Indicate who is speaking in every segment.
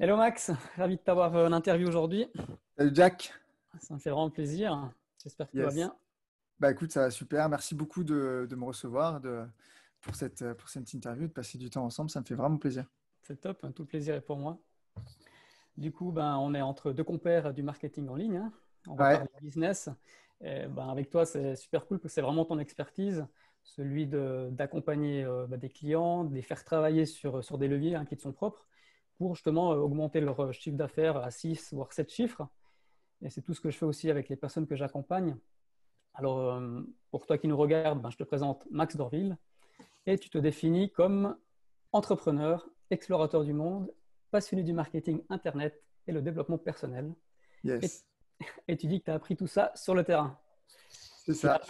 Speaker 1: Hello Max, ravi de t'avoir euh, en interview aujourd'hui. Salut Jack. Ça me fait vraiment plaisir. J'espère que tu vas bien.
Speaker 2: Bah écoute, ça va super. Merci beaucoup de, me recevoir de, pour, cette, pour cette
Speaker 1: interview, de passer du temps
Speaker 2: ensemble. Ça me fait vraiment plaisir.
Speaker 1: C'est top, tout le plaisir est pour moi. Du coup, ben, on est entre deux compères du marketing en ligne. Hein. On va parler business. Ben, avec toi, c'est super cool parce que c'est vraiment ton expertise celui d'accompagner de, euh, ben, des clients, de les faire travailler sur, sur des leviers hein, qui te sont propres, pour justement euh, augmenter leur euh, chiffre d'affaires à 6 voire 7 chiffres. Et c'est tout ce que je fais aussi avec les personnes que j'accompagne. Alors, euh, pour toi qui nous regarde, ben, je te présente Max Dorville et tu te définis comme entrepreneur, explorateur du monde, passionné du marketing Internet et le développement personnel. Yes. Et, tu dis que tu as appris tout ça sur le terrain. C'est ça.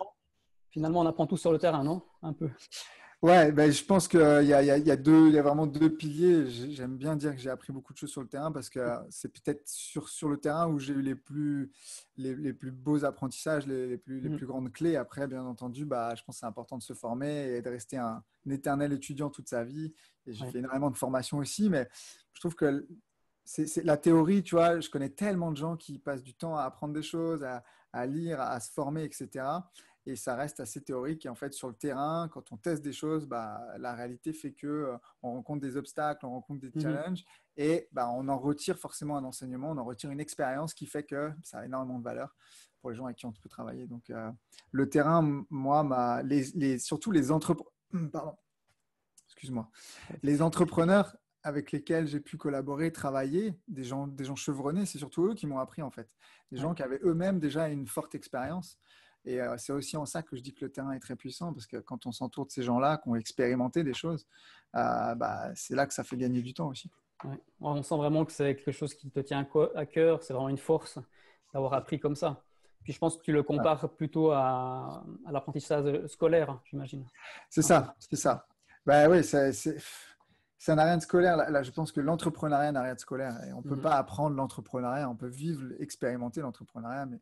Speaker 1: finalement, on apprend tout sur le terrain, non Un peu.
Speaker 2: Ouais, ben, je pense qu'il y a, y, a vraiment deux piliers. J'aime bien dire que j'ai appris beaucoup de choses sur le terrain parce que mmh. c'est peut-être sur, le terrain où j'ai eu les plus, les, plus beaux apprentissages, les, plus, les mmh. plus grandes clés. Après, bien entendu, bah, je pense que c'est important de se former et de rester un, éternel étudiant toute sa vie. Et j'ai fait énormément de formations aussi, mais je trouve que c'est la théorie, tu vois. Je connais tellement de gens qui passent du temps à apprendre des choses, à lire, à se former, etc et ça reste assez théorique. Et en fait, sur le terrain, quand on teste des choses, bah, la réalité fait que euh, on rencontre des obstacles, on rencontre des mmh challenges, et bah, on en retire forcément un enseignement, on en retire une expérience qui fait que ça a énormément de valeur pour les gens avec qui on peut travailler. Donc, euh, le terrain, moi, ma, les, les, surtout les entrepreneurs, pardon, excuse-moi, les entrepreneurs avec lesquels j'ai pu collaborer, travailler, des gens, des gens chevronnés, c'est surtout eux qui m'ont appris en fait, des gens qui avaient eux-mêmes déjà une forte expérience. Et euh, c'est aussi en ça que je dis que le terrain est très puissant, parce que quand on s'entoure de ces gens-là, qui ont expérimenté des choses, euh, bah, c'est là que ça fait gagner du temps aussi.
Speaker 1: On sent vraiment que c'est quelque chose qui te tient à cœur, c'est vraiment une force d'avoir appris comme ça. Puis je pense que tu le compares ah. plutôt à, l'apprentissage scolaire, j'imagine.
Speaker 2: C'est ça, c'est ça. Ben oui, c'est ça n'a rien de scolaire. Là, je pense que l'entrepreneuriat n'a rien de scolaire. Et on ne peut mhm. pas apprendre l'entrepreneuriat, on peut vivre, expérimenter l'entrepreneuriat, mais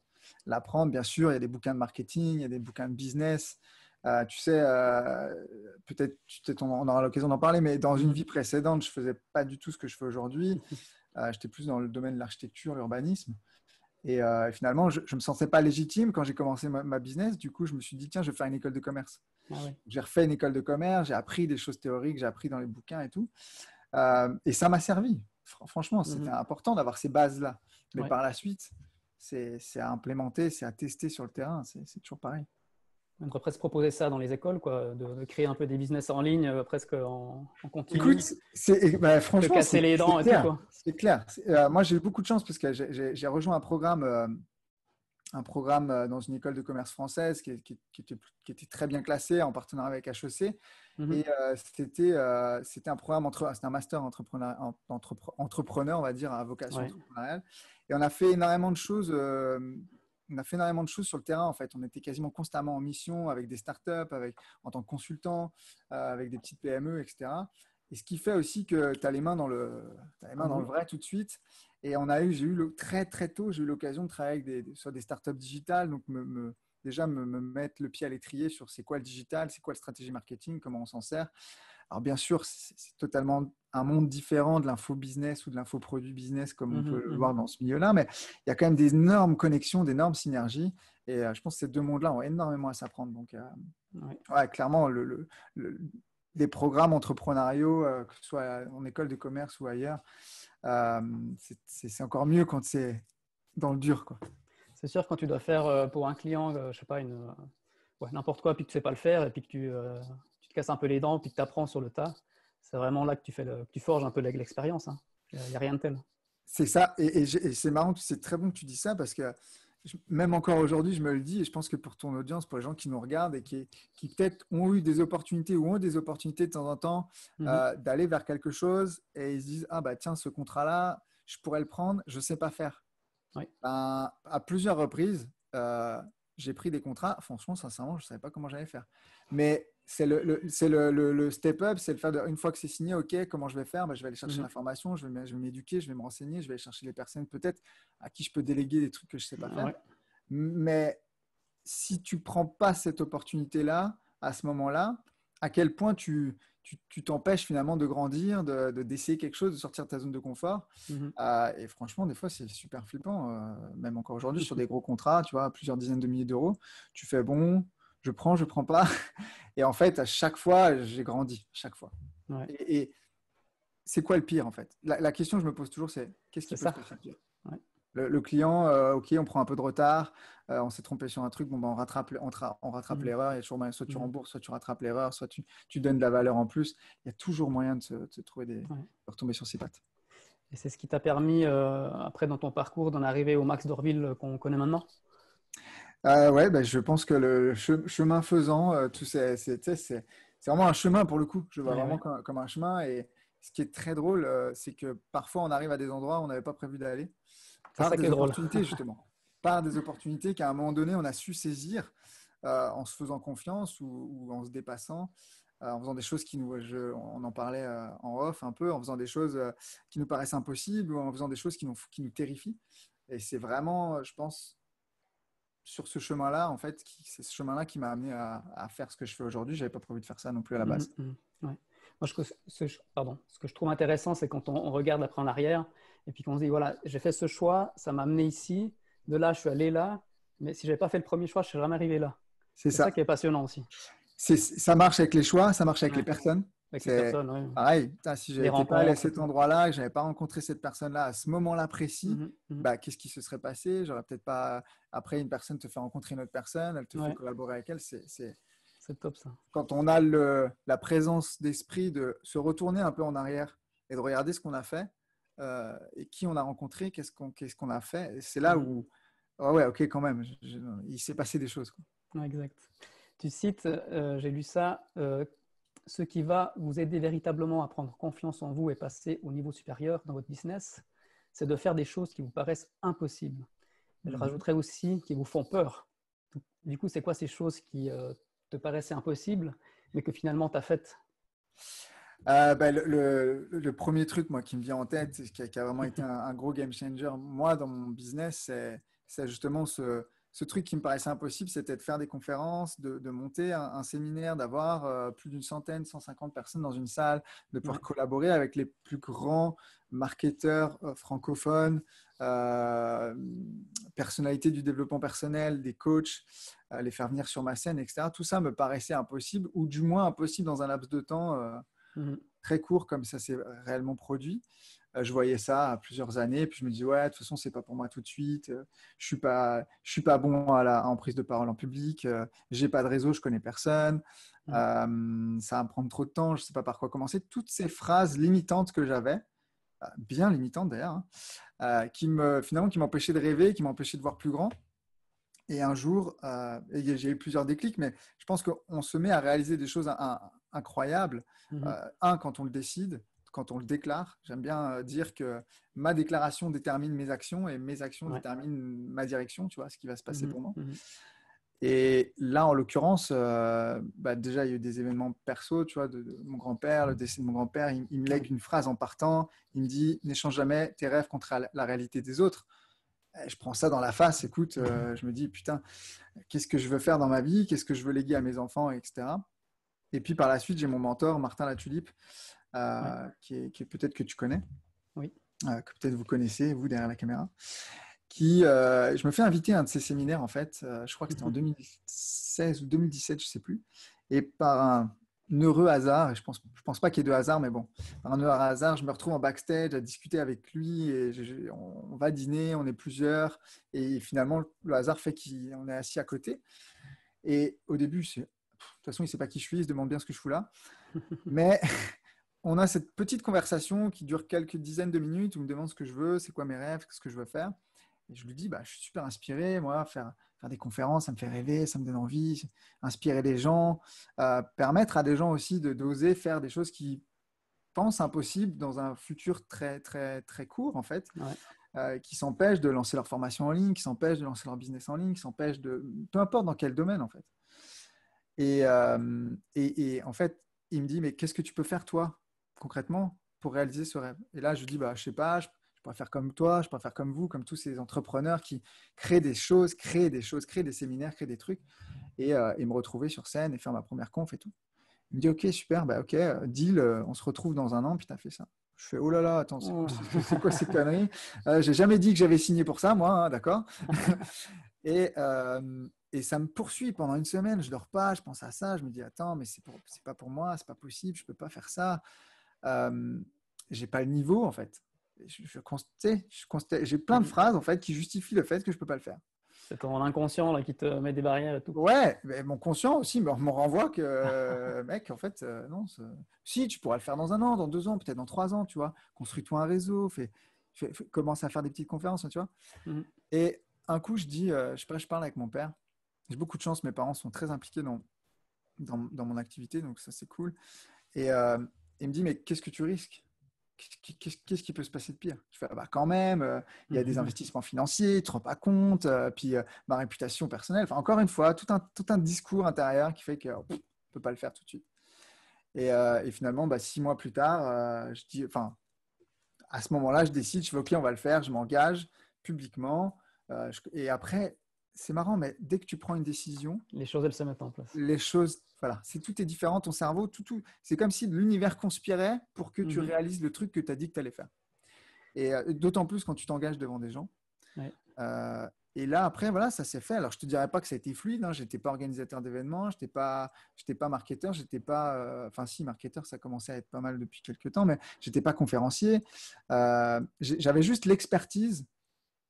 Speaker 2: l'apprendre. Bien sûr, il y a des bouquins de marketing, il y a des bouquins de business. Euh, tu sais, euh, peut-être on aura l'occasion d'en parler, mais dans une vie précédente, je ne faisais pas du tout ce que je fais aujourd'hui. Euh, j'étais plus dans le domaine de l'architecture, l'urbanisme. Et finalement, je ne me sentais pas légitime quand j'ai commencé ma, business. Du coup, je me suis dit, tiens, je vais faire une école de commerce. Ah j'ai refait une école de commerce, j'ai appris des choses théoriques, j'ai appris dans les bouquins et tout. et ça m'a servi. Franchement, mhm. c'était important d'avoir ces bases-là. Mais par la suite, c'est à implémenter, c'est à tester sur le terrain, c'est toujours
Speaker 1: pareil. On devrait presque proposer ça dans les écoles, quoi, de, créer un peu des business en ligne, euh, presque en, en, continu. Écoute, bah, franchement, c'est clair.
Speaker 2: Tout, clair. Euh, moi, j'ai eu beaucoup de chance parce que j'ai rejoint un programme euh, un programme euh, dans une école de commerce française qui, était, très bien classée en partenariat avec HEC. Mhm. Et euh, euh, c'était, un programme, entre, c'était un master entrepreneur, entrepreneur, on va dire, à vocation Et on a fait énormément de choses. on a fait énormément de choses sur le terrain en fait. On était quasiment constamment en mission avec des startups, avec en tant que consultant, avec des petites PME, etc. Et ce qui fait aussi que tu as les mains dans le, as les mains dans le mhm. vrai tout de suite. Et on a eu, j'ai eu le, très très tôt, j'ai eu l'occasion de travailler avec des, soit des startups digitales, donc me, déjà me, mettre le pied à l'étrier sur c'est quoi le digital, c'est quoi la stratégie marketing, comment on s'en sert. Alors bien sûr, c'est totalement un monde différent de l'info business ou de l'info produit business comme on mhm, peut le mhm. voir dans ce milieu-là, mais il y a quand même d'énormes connexions, d'énormes synergies. Et euh, je pense que ces deux mondes-là ont énormément à s'apprendre. Donc, euh, clairement, le, le des programmes entrepreneuriaux, euh, que ce soit en école de commerce ou ailleurs. Euh, c'est encore mieux quand c'est dans le dur.
Speaker 1: C'est sûr, quand tu dois faire euh, pour un client, je sais pas, une, n'importe quoi, puis que tu sais pas le faire, et puis que tu, te casses un peu les dents, puis que tu apprends sur le tas, c'est vraiment là que tu, fais le, que tu forges un peu l'expérience. Hein. Il n'y a rien de tel.
Speaker 2: C'est ça, et, et c'est marrant, c'est très bon que tu dis ça parce que même encore aujourd'hui, je me le dis, et je pense que pour ton audience, pour les gens qui nous regardent et qui, qui peut-être ont eu des opportunités ou ont des opportunités de temps en temps mhm. euh, d'aller vers quelque chose et ils se disent Ah, bah tiens, ce contrat-là, je pourrais le prendre, je ne sais pas faire. Ben, à plusieurs reprises, euh, j'ai pris des contrats. Franchement, sincèrement, je ne savais pas comment j'allais faire. Mais c'est le, step-up, c'est le faire une fois que c'est signé, OK, comment je vais faire bah, Je vais aller chercher mhm. l'information, je vais m'éduquer, je vais me renseigner, je vais aller chercher les personnes peut-être à qui je peux déléguer des trucs que je ne sais pas faire. Mais si tu ne prends pas cette opportunité-là, à ce moment-là, à quel point tu t'empêches finalement de grandir, d'essayer de, quelque chose, de sortir de ta zone de confort. Mhm. Euh, et franchement, des fois, c'est super flippant. Euh, même encore aujourd'hui, sur des gros contrats, tu vois, plusieurs dizaines de milliers d'euros, tu fais bon, je prends, je prends pas. Et en fait, à chaque fois, j'ai grandi, chaque fois. Et, c'est quoi le pire en fait la, question que je me pose toujours, c'est qu'est-ce qui peut ça. se le, client, euh, ok, on prend un peu de retard, euh, on s'est trompé sur un truc, bon, ben, on rattrape, on, on rattrape mmh. l'erreur. Il soit tu mmh. rembourses, soit tu rattrapes l'erreur, soit tu, donnes de la valeur en plus. Il y a
Speaker 1: toujours moyen de
Speaker 2: se, trouver des, de retomber sur ses pattes.
Speaker 1: Et c'est ce qui t'a permis, euh, après, dans ton parcours, d'en arriver au Max Dorville qu'on connaît maintenant
Speaker 2: ah ouais, bah, je pense que le chemin faisant, euh, c'est vraiment un chemin pour le coup. Je vois vraiment Comme, un chemin. Et ce qui est très drôle, euh, c'est que parfois on arrive à des endroits où on n'avait pas prévu d'aller. Ah, par ça des opportunités, drôle. justement. Par des opportunités qu'à un moment donné, on a su saisir euh, en se faisant confiance ou, en se dépassant. en faisant des choses qui nous, on en parlait en off un peu, en faisant des choses qui nous paraissent impossibles ou en faisant des choses qui nous, qui nous terrifient. Et c'est vraiment, je pense, sur ce chemin-là, en fait, c'est ce chemin-là qui m'a amené à, faire ce que je fais aujourd'hui. Je J'avais pas prévu de faire ça non plus à la mm-hmm, base.
Speaker 1: Mm-hmm, ce, que je trouve intéressant, c'est quand on, regarde après en arrière et puis qu'on se dit voilà, j'ai fait ce choix, ça m'a amené ici. De là, je suis allé là. Mais si j'avais pas fait le premier choix, je serais jamais arrivé là. C'est ça. qui est passionnant aussi.
Speaker 2: ça marche avec les choix, ça marche avec les personnes, avec Pareil, si je pas allé à cet endroit-là, que je n'avais pas rencontré cette personne-là à ce moment-là précis, mmh mmh bah, qu'est-ce qui se serait passé J'aurais peut-être pas. Après, une personne te fait rencontrer une autre personne, elle te fait collaborer avec elle. C'est top ça. Quand on a le, la présence d'esprit de se retourner un peu en arrière et de regarder ce qu'on a fait euh, et qui on a rencontré, qu'est-ce qu'on qu'est-ce qu'on a fait, c'est là mmh où. Ah ouais, ok, quand même, il s'est passé des choses.
Speaker 1: exact. Tu cites, euh, j'ai lu ça. Euh, ce qui va vous aider véritablement à prendre confiance en vous et passer au niveau supérieur dans votre business, c'est de faire des choses qui vous paraissent impossibles. Je mhm. rajouterais aussi qui vous font peur. Du coup, c'est quoi ces choses qui euh, te paraissaient impossibles, mais que finalement tu as faites
Speaker 2: euh, bah, le, premier truc moi, qui me vient en tête, qui a, vraiment été un, gros game changer, moi, dans mon business, c'est justement ce, ce truc qui me paraissait impossible, c'était de faire des conférences, de, monter un, séminaire, d'avoir euh, plus d'une centaine, 150 personnes dans une salle, de pouvoir collaborer avec les plus grands marketeurs euh, francophones, euh, personnalités du développement personnel, des coachs, les faire venir sur ma scène, etc. Tout ça me paraissait impossible, ou du moins impossible dans un laps de temps mmh très court comme ça s'est réellement produit. Euh, je voyais ça à plusieurs années, puis je me dis ouais, de toute façon c'est pas pour moi tout de suite. Euh, je suis pas, je suis pas bon à la, en prise de parole en public. Euh, j'ai pas de réseau, je connais personne. Mm. ça va me prendre trop de temps. Je sais pas par quoi commencer. Toutes ces phrases limitantes que j'avais, bien limitantes d'ailleurs, hein, qui me finalement qui m'empêchaient de rêver, qui m'empêchaient de voir plus grand. Et un jour, j'ai eu plusieurs déclics, mais je pense qu'on se met à réaliser des choses incroyables. Mm-hmm. un quand on le décide quand on le déclare. J'aime bien euh, dire que ma déclaration détermine mes actions et mes actions déterminent ma direction, tu vois, ce qui va se passer mhm, pour moi. Mhm. Et là, en l'occurrence, euh, bah, déjà, il y a eu des événements perso, tu vois, de, mon grand-père, le décès de mon grand-père. Il, me lègue une phrase en partant. Il me dit N'échange jamais tes rêves contre la réalité des autres. Eh, je prends ça dans la face, écoute, euh, je me dis Putain, qu'est-ce que je veux faire dans ma vie Qu'est-ce que je veux léguer à mes enfants, etc. Et puis par la suite, j'ai mon mentor, Martin Latulipe, euh, qui, est, peut-être que tu connais, oui. Euh, que peut-être vous connaissez, vous derrière la caméra. Qui, euh, je me fais inviter à un de ces séminaires, en fait, je crois que c'était en 2016 mhm. ou 2017, je ne sais plus, et par un, heureux hasard, et je pense, je pense pas qu'il y ait de hasard, mais bon, par un heureux hasard, je me retrouve en backstage à discuter avec lui et on va dîner, on est plusieurs et finalement le hasard fait qu'on est assis à côté. Et au début, de toute façon, il ne sait pas qui je suis, il se demande bien ce que je fous là. mais on a cette petite conversation qui dure quelques dizaines de minutes. Où il me demande ce que je veux, c'est quoi mes rêves, ce que je veux faire. Et je lui dis, bah, je suis super inspiré, moi, faire, faire des conférences, ça me fait rêver, ça me donne envie, inspirer les gens, euh, permettre à des gens aussi de d'oser faire des choses qui pensent impossibles dans un futur très, très, très court, en fait. Euh, qui s'empêchent de lancer leur formation en ligne, qui s'empêchent de lancer leur business en ligne, qui s'empêchent de... Peu importe dans quel domaine, en fait. Et, euh, et en fait, il me dit, mais qu'est-ce que tu peux faire, toi concrètement pour réaliser ce rêve Et là, je dis, bah, je sais pas, je, pourrais faire comme toi, je pourrais faire comme vous, comme tous ces entrepreneurs qui créent des choses, créent des choses, créent des séminaires, créent des trucs, et, euh, me retrouver sur scène et faire ma première conf et tout. Il me dit, ok, super, bah, ok, euh, deal, euh, on se retrouve dans un an, puis tu as fait ça. Je fais, oh là là, attends, c'est, quoi, oh. quoi connerie conneries euh, J'ai jamais dit que j'avais signé pour ça, moi, hein, d'accord et, et, ça me poursuit pendant une semaine, je dors pas, je pense à ça, je me dis, attends, mais ce n'est c'est pas pour moi, ce n'est pas possible, je ne peux pas faire ça. Euh, j'ai pas le niveau en fait. Je, je constate, j'ai plein de phrases en fait qui justifient le fait que je peux pas le faire.
Speaker 1: C'est ton inconscient là, qui te met des barrières et tout. Ouais,
Speaker 2: mais mon conscient aussi me, renvoie que, euh, mec, en fait, euh, non. Si, tu pourras le faire dans un an, dans deux ans, peut-être dans trois ans, tu vois. Construis-toi un réseau, fais, commence à faire des petites conférences, hein, tu vois. Mhm. Et un coup, je dis, euh, je, je parle avec mon père. J'ai beaucoup de chance, mes parents sont très impliqués dans, dans, dans mon activité, donc ça, c'est cool. Et, il me dit, mais qu'est-ce que tu risques Qu'est-ce qui peut se passer de pire Je fais, ah bah quand même, euh, il y a des mmh investissements financiers, tu ne rends pas compte, euh, puis euh, ma réputation personnelle. Enfin, encore une fois, tout un, tout un discours intérieur qui fait qu'on oh, ne peut pas le faire tout de suite. Et, finalement, bah, six mois plus tard, je dis, enfin, à ce moment-là, je décide, je veux OK, on va le faire, je m'engage publiquement. et après, c'est marrant, mais dès que tu prends une décision, les choses elles se mettent en place. Les choses, voilà, c'est tout est différent. Ton cerveau, tout, tout, c'est comme si l'univers conspirait pour que tu mhm. réalises le truc que tu as dit que tu allais faire. Et euh, d'autant plus quand tu t'engages devant des gens. Euh, et là, après, voilà, ça s'est fait. Alors, je te dirais pas que ça a été fluide. Je hein. J'étais pas organisateur d'événements, j'étais pas, j'étais pas marketeur, j'étais pas, euh, enfin, si marketeur, ça commençait à être pas mal depuis quelques temps, mais j'étais pas conférencier. j'avais juste l'expertise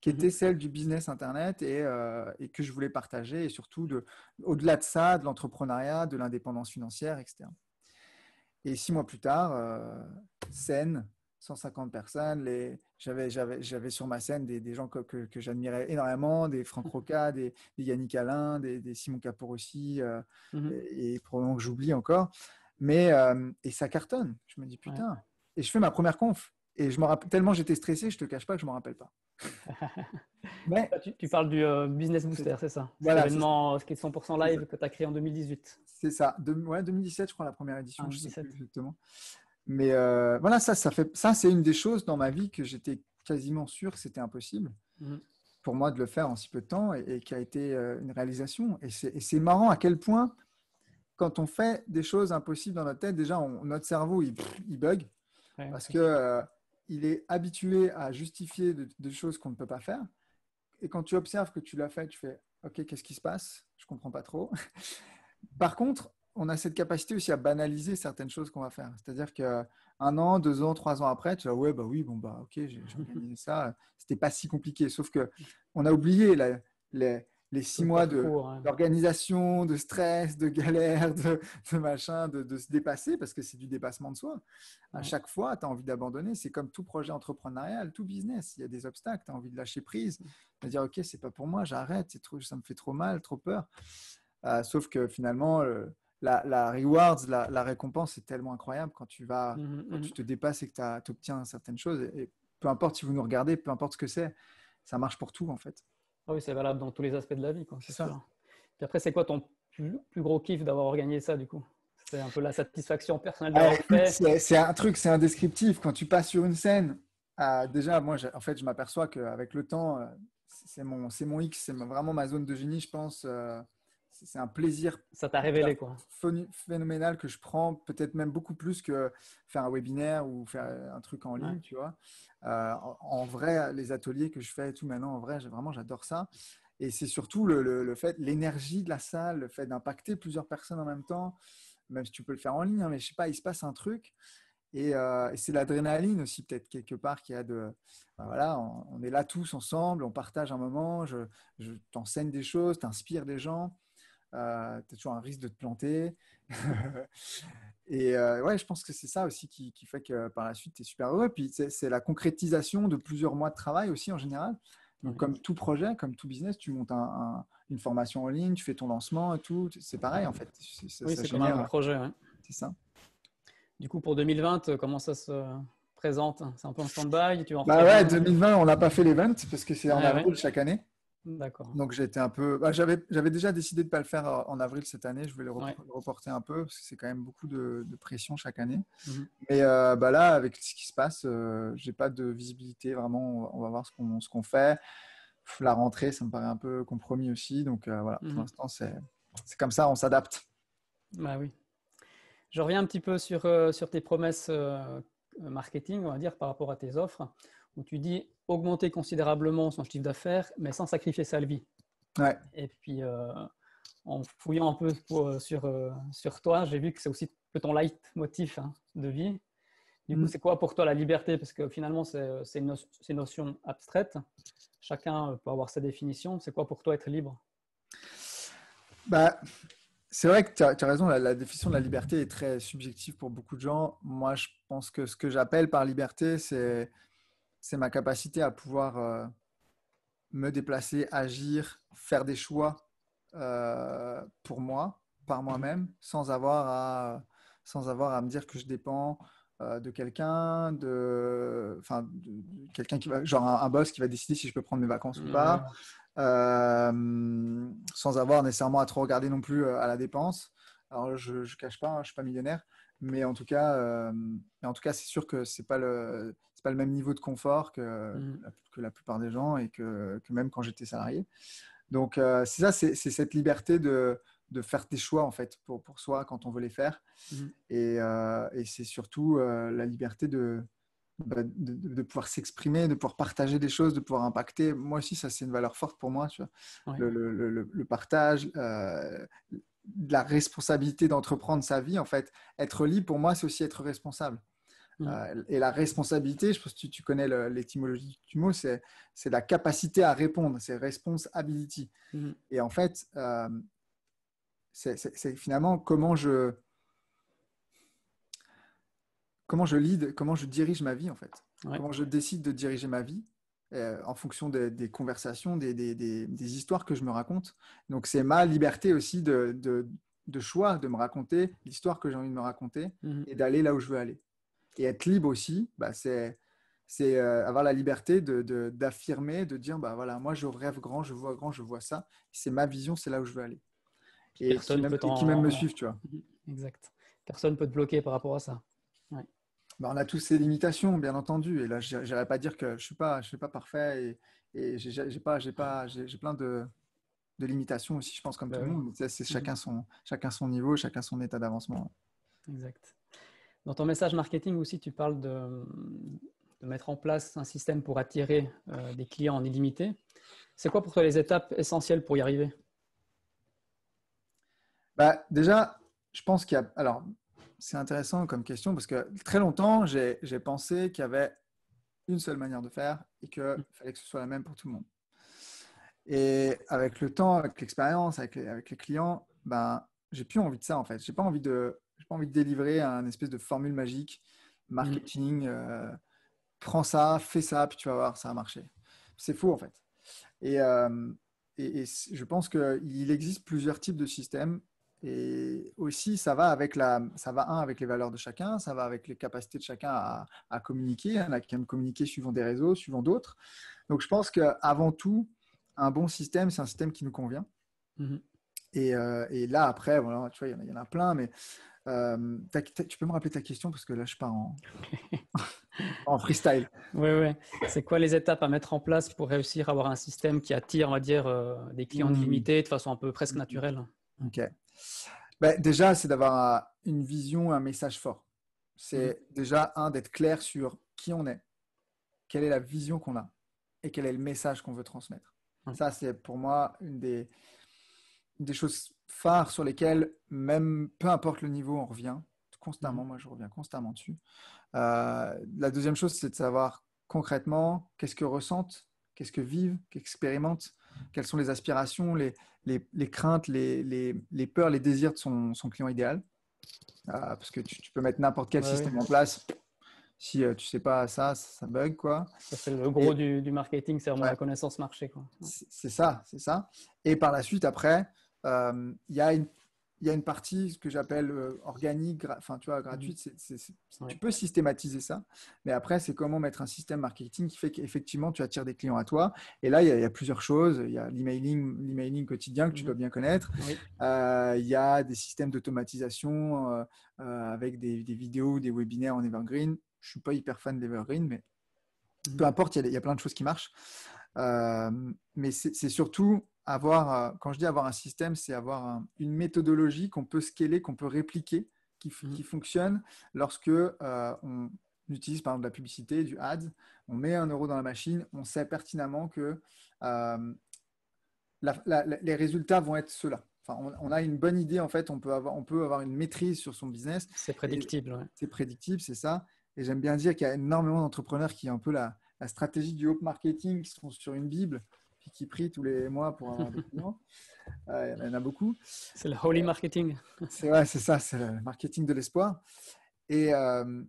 Speaker 2: qui mmh était celle du business Internet euh, et, que je voulais partager, et surtout de, au-delà de ça, de l'entrepreneuriat, de l'indépendance financière, etc. Et six mois plus tard, euh, scène, 150 personnes, les... j'avais, j'avais, sur ma scène des, des gens que, que, j'admirais énormément, des Franck mmh. Roca, des, Yannick Alain, des, Simon Caporossi, euh, mmh et, probablement que j'oublie encore. Mais euh, et ça cartonne. Je me dis putain. Et je fais ma première conf. Et je me rappelle tellement j'étais stressé, je te cache pas que je me rappelle pas.
Speaker 1: Mais, tu, parles du euh, Business Booster, c'est ça Voilà. L'événement qui est 100% live
Speaker 2: que tu as créé en 2018. C'est ça. De, ouais, 2017, je crois, la première édition. Ah, exactement. Mais euh, voilà, ça, ça, fait, ça, c'est une des choses dans ma vie que j'étais quasiment sûr que c'était impossible mmh. pour moi de le faire en si peu de temps et, qui a été euh, une réalisation. Et c'est marrant à quel point, quand on fait des choses impossibles dans notre tête, déjà, notre cerveau, il, bug parce que il est habitué à justifier des de choses qu'on ne peut pas faire. Et quand tu observes que tu l'as fait, tu fais OK, qu'est-ce qui se passe Je comprends pas trop. Par contre, on a cette capacité aussi à banaliser certaines choses qu'on va faire. C'est-à-dire qu'un an, deux ans, trois ans après, tu vas ouais bah oui bon bah ok j'ai organisé ça, c'était pas si compliqué. Sauf que on a oublié les, les six mois hein. d'organisation, de, de stress, de galère, de, machin, de, se dépasser, parce que c'est du dépassement de soi. À chaque fois, tu as envie d'abandonner. C'est comme tout projet entrepreneurial, tout business. Il y a des obstacles, tu as envie de lâcher prise, mm. de dire Ok, c'est pas pour moi, j'arrête, ça me fait trop mal, trop peur. Euh, sauf que finalement, la, la, récompense est tellement incroyable quand tu, vas, mm, mm, quand tu te dépasses et que tu obtiens certaines choses. peu importe si vous nous regardez, peu importe ce que c'est,
Speaker 1: ça marche pour tout en fait. Ah oui, c'est valable dans tous les aspects de la vie. C'est ça. après, c'est quoi ton plus, gros kiff d'avoir gagné ça du coup C'est un peu la satisfaction personnelle ah, C'est un
Speaker 2: truc, c'est descriptif. Quand tu passes sur une scène, ah, déjà, moi, en fait, je m'aperçois qu'avec le temps, euh, c'est mon, mon X, c'est vraiment ma zone de génie, je pense. Euh, c'est un plaisir. Ça t'a révélé quoi. Phénoménal que je prends, peut-être même beaucoup plus que faire un webinaire ou faire un truc en ligne, tu vois. Euh, en vrai, les ateliers que je fais tout maintenant, en vrai, vraiment, j'adore ça. Et c'est surtout le, le, fait, l'énergie de la salle, le fait d'impacter plusieurs personnes en même temps, même si tu peux le faire en ligne, hein, mais je sais pas, il se passe un truc. Et, euh, c'est l'adrénaline aussi, peut-être quelque part, qui a de. Ben voilà, on, est là tous ensemble, on partage un moment, je, je t'enseigne des choses, t'inspire des gens euh, tu as toujours un risque de te planter. et euh, ouais, je pense que c'est ça aussi qui, fait que par la suite, tu es super heureux. Puis c'est la concrétisation de plusieurs mois de travail aussi en général. Donc, comme tout projet, comme tout business, tu montes une formation en ligne, tu fais ton lancement et tout. C'est
Speaker 1: pareil en fait. oui, c'est comme un projet. C'est ça. Du coup, pour 2020, euh, comment ça se présente C'est un peu en stand-by bah ouais,
Speaker 2: 2020, on n'a pas fait l'event parce que c'est ah en avril
Speaker 1: chaque année. D'accord.
Speaker 2: Donc j'étais un peu.
Speaker 1: Bah, j'avais, j'avais déjà décidé de ne pas le faire euh, en
Speaker 2: avril cette année. Je voulais le, reporter un peu parce que c'est quand même beaucoup de, pression chaque année. Mmh Mais euh, bah, là, avec ce qui se passe, je euh, j'ai pas de visibilité vraiment. On va voir ce qu'on, ce qu'on fait. La rentrée, ça me paraît un peu compromis aussi. Donc voilà, pour mmh l'instant, c'est, c'est comme ça, on s'adapte.
Speaker 1: Bah oui. Je reviens un petit peu sur, sur tes promesses marketing, on va dire, par rapport à tes offres où tu dis augmenter considérablement son chiffre d'affaires, mais sans sacrifier sa vie. Ouais. Et puis euh, en fouillant un peu euh, sur, euh, sur toi, j'ai vu que c'est aussi ton light motif hein, de vie. Du coup, mm. c'est quoi pour toi la liberté Parce que finalement, c'est une, notion abstraite. Chacun peut avoir sa définition. C'est quoi pour toi être libre bah,
Speaker 2: C'est vrai que tu as, raison, la, définition de la liberté est très subjective pour beaucoup de gens. Moi, je pense que ce que j'appelle par liberté, c'est c'est ma capacité à pouvoir euh, me déplacer, agir, faire des choix euh, pour moi, par mhm. moi-même, sans avoir à sans avoir à me dire que je dépends euh, de quelqu'un, de, enfin, quelqu'un qui va, genre un, boss qui va décider si je peux prendre mes vacances ou pas, mhm. sans avoir nécessairement à trop regarder non plus à la dépense. Alors je, ne cache pas, je hein, je suis pas millionnaire, mais en tout cas, en tout cas, c'est sûr que c'est pas le, pas le même niveau de confort que, mmh. que la plupart des gens et que, même quand j'étais salarié. Donc euh, c'est ça, c'est cette liberté de, de, faire tes choix en fait pour, pour soi quand on veut les faire. Mmh. Et, euh, et c'est surtout euh, la liberté bah, de, de, pouvoir s'exprimer, de pouvoir partager des choses, de pouvoir impacter. Moi aussi, ça c'est une valeur forte pour moi, tu
Speaker 1: vois. Le,
Speaker 2: le, partage, la responsabilité d'entreprendre sa vie en fait. Être libre pour moi, c'est aussi être responsable. Mm. Euh, et la responsabilité, je pense que tu, connais l'étymologie du mot, c'est la capacité à répondre, c'est responsibility. Mm. Et en fait, euh, c'est finalement comment je comment je lead, comment je dirige ma vie en fait, comment je décide de diriger ma vie. Euh, en fonction des, conversations, des, histoires que je me raconte. Donc c'est ma liberté aussi de, de, choix de me raconter l'histoire que j'ai envie de me raconter mm. et d'aller là où je veux aller et être libre aussi, bah, c'est euh, avoir la liberté d'affirmer, de, d'affirmer, de, dire bah voilà, moi je rêve grand, je vois grand, je vois ça, c'est ma vision, c'est là où je veux aller. Et Personne qui, même, qui même me suivent, tu vois.
Speaker 1: Exact. Personne peut te bloquer par rapport à ça. Ouais.
Speaker 2: Bah, on a tous ces limitations, bien entendu. Et là, n'allais pas dire que je suis pas, je suis pas parfait et, j'ai pas, j'ai pas, j'ai plein de, de, limitations aussi, je pense, comme bah tout le monde. C'est mm-hmm. chacun son, chacun son niveau, chacun son état d'avancement.
Speaker 1: Exact. Dans ton message marketing aussi, tu parles de, mettre en place un système pour attirer euh, des clients en illimité. C'est quoi pour toi les étapes essentielles pour y arriver
Speaker 2: bah, Déjà, je pense qu'il y a. Alors, c'est intéressant comme question parce que très longtemps, j'ai, pensé qu'il y avait une seule manière de faire et qu'il mmh. fallait que ce soit la même pour tout le monde. Et avec le temps, avec l'expérience, avec, les, avec les clients, ben, j'ai plus envie de ça en fait. J'ai pas envie de envie de délivrer un espèce de formule magique, mm. marketing, euh, prends ça, fais ça, puis tu vas voir, ça a marché. C'est fou en fait. Et, euh, et, je pense qu'il existe plusieurs types de systèmes. Et aussi, ça va avec la, ça va un avec les valeurs de chacun, ça va avec les capacités de chacun à, à communiquer. Il y a qui communiquer suivant des réseaux, suivant d'autres. Donc, je pense qu'avant tout, un bon système, c'est un système qui nous convient. Mm-hmm. et, euh, et, là, après, voilà, tu vois, il y, en a plein, mais euh, tu peux me rappeler ta question parce que là, je pars en,
Speaker 1: en freestyle. Oui, oui. C'est quoi les étapes à mettre en place pour réussir à avoir un système qui attire, on va dire, euh, des clients hmm. limités de façon un peu presque naturelle Ok.
Speaker 2: Ben, déjà, c'est d'avoir une vision, un message fort. C'est hmm. déjà, un, d'être clair sur qui on est, quelle est la vision qu'on a et quel est le message qu'on veut transmettre. Hmm. Ça, c'est pour moi une des, une des choses phares sur lesquels, même peu importe le niveau, on revient constamment. Mhm. Moi, je reviens constamment dessus. Euh, la deuxième chose, c'est de savoir concrètement qu'est-ce que ressentent, qu'est-ce que vivent, qu'expérimentent, quelles sont les aspirations, les, les, les craintes, les, les, peurs, les désirs de son, son client idéal. Euh, parce que tu, peux mettre n'importe quel système en place. Si tu euh, tu sais pas ça, ça, bug quoi. C'est le gros du, du, marketing, c'est vraiment la connaissance marché quoi. C'est ça, c'est ça. Et par la suite, après, euh, il y a une il y a une partie que j'appelle euh, organique, enfin tu vois, mhm. gratuite. Tu peux systématiser ça, mais après c'est comment mettre un système marketing qui fait qu'effectivement tu attires des clients à toi. Et là il y a, plusieurs choses. Il y a l'emailing, l'emailing quotidien que tu mhm. dois bien connaître. Euh, il y a des systèmes d'automatisation avec des, vidéos, des webinaires en evergreen. Je suis pas hyper fan d'evergreen, mais mhm. peu importe, il y, a, plein de choses qui marchent. mais c'est surtout avoir, euh, quand je dis avoir un système, c'est avoir une méthodologie qu'on peut scaler, qu'on peut répliquer, qui, mhm. fonctionne lorsque euh, on utilise par exemple de la publicité, du ads, on met un euro dans la machine, on sait pertinemment que euh, les résultats vont être ceux-là. on, a une bonne idée en fait, on peut avoir, une maîtrise sur son business. C'est prédictible. C'est prédictible, c'est ça. Et j'aime bien dire qu'il y a énormément d'entrepreneurs qui ont un peu la, stratégie du hope marketing, qui sont sur une bible qui prie tous les mois pour un document. il y en a beaucoup. C'est le holy marketing. C'est c'est ça, c'est le marketing de l'espoir. Et, euh,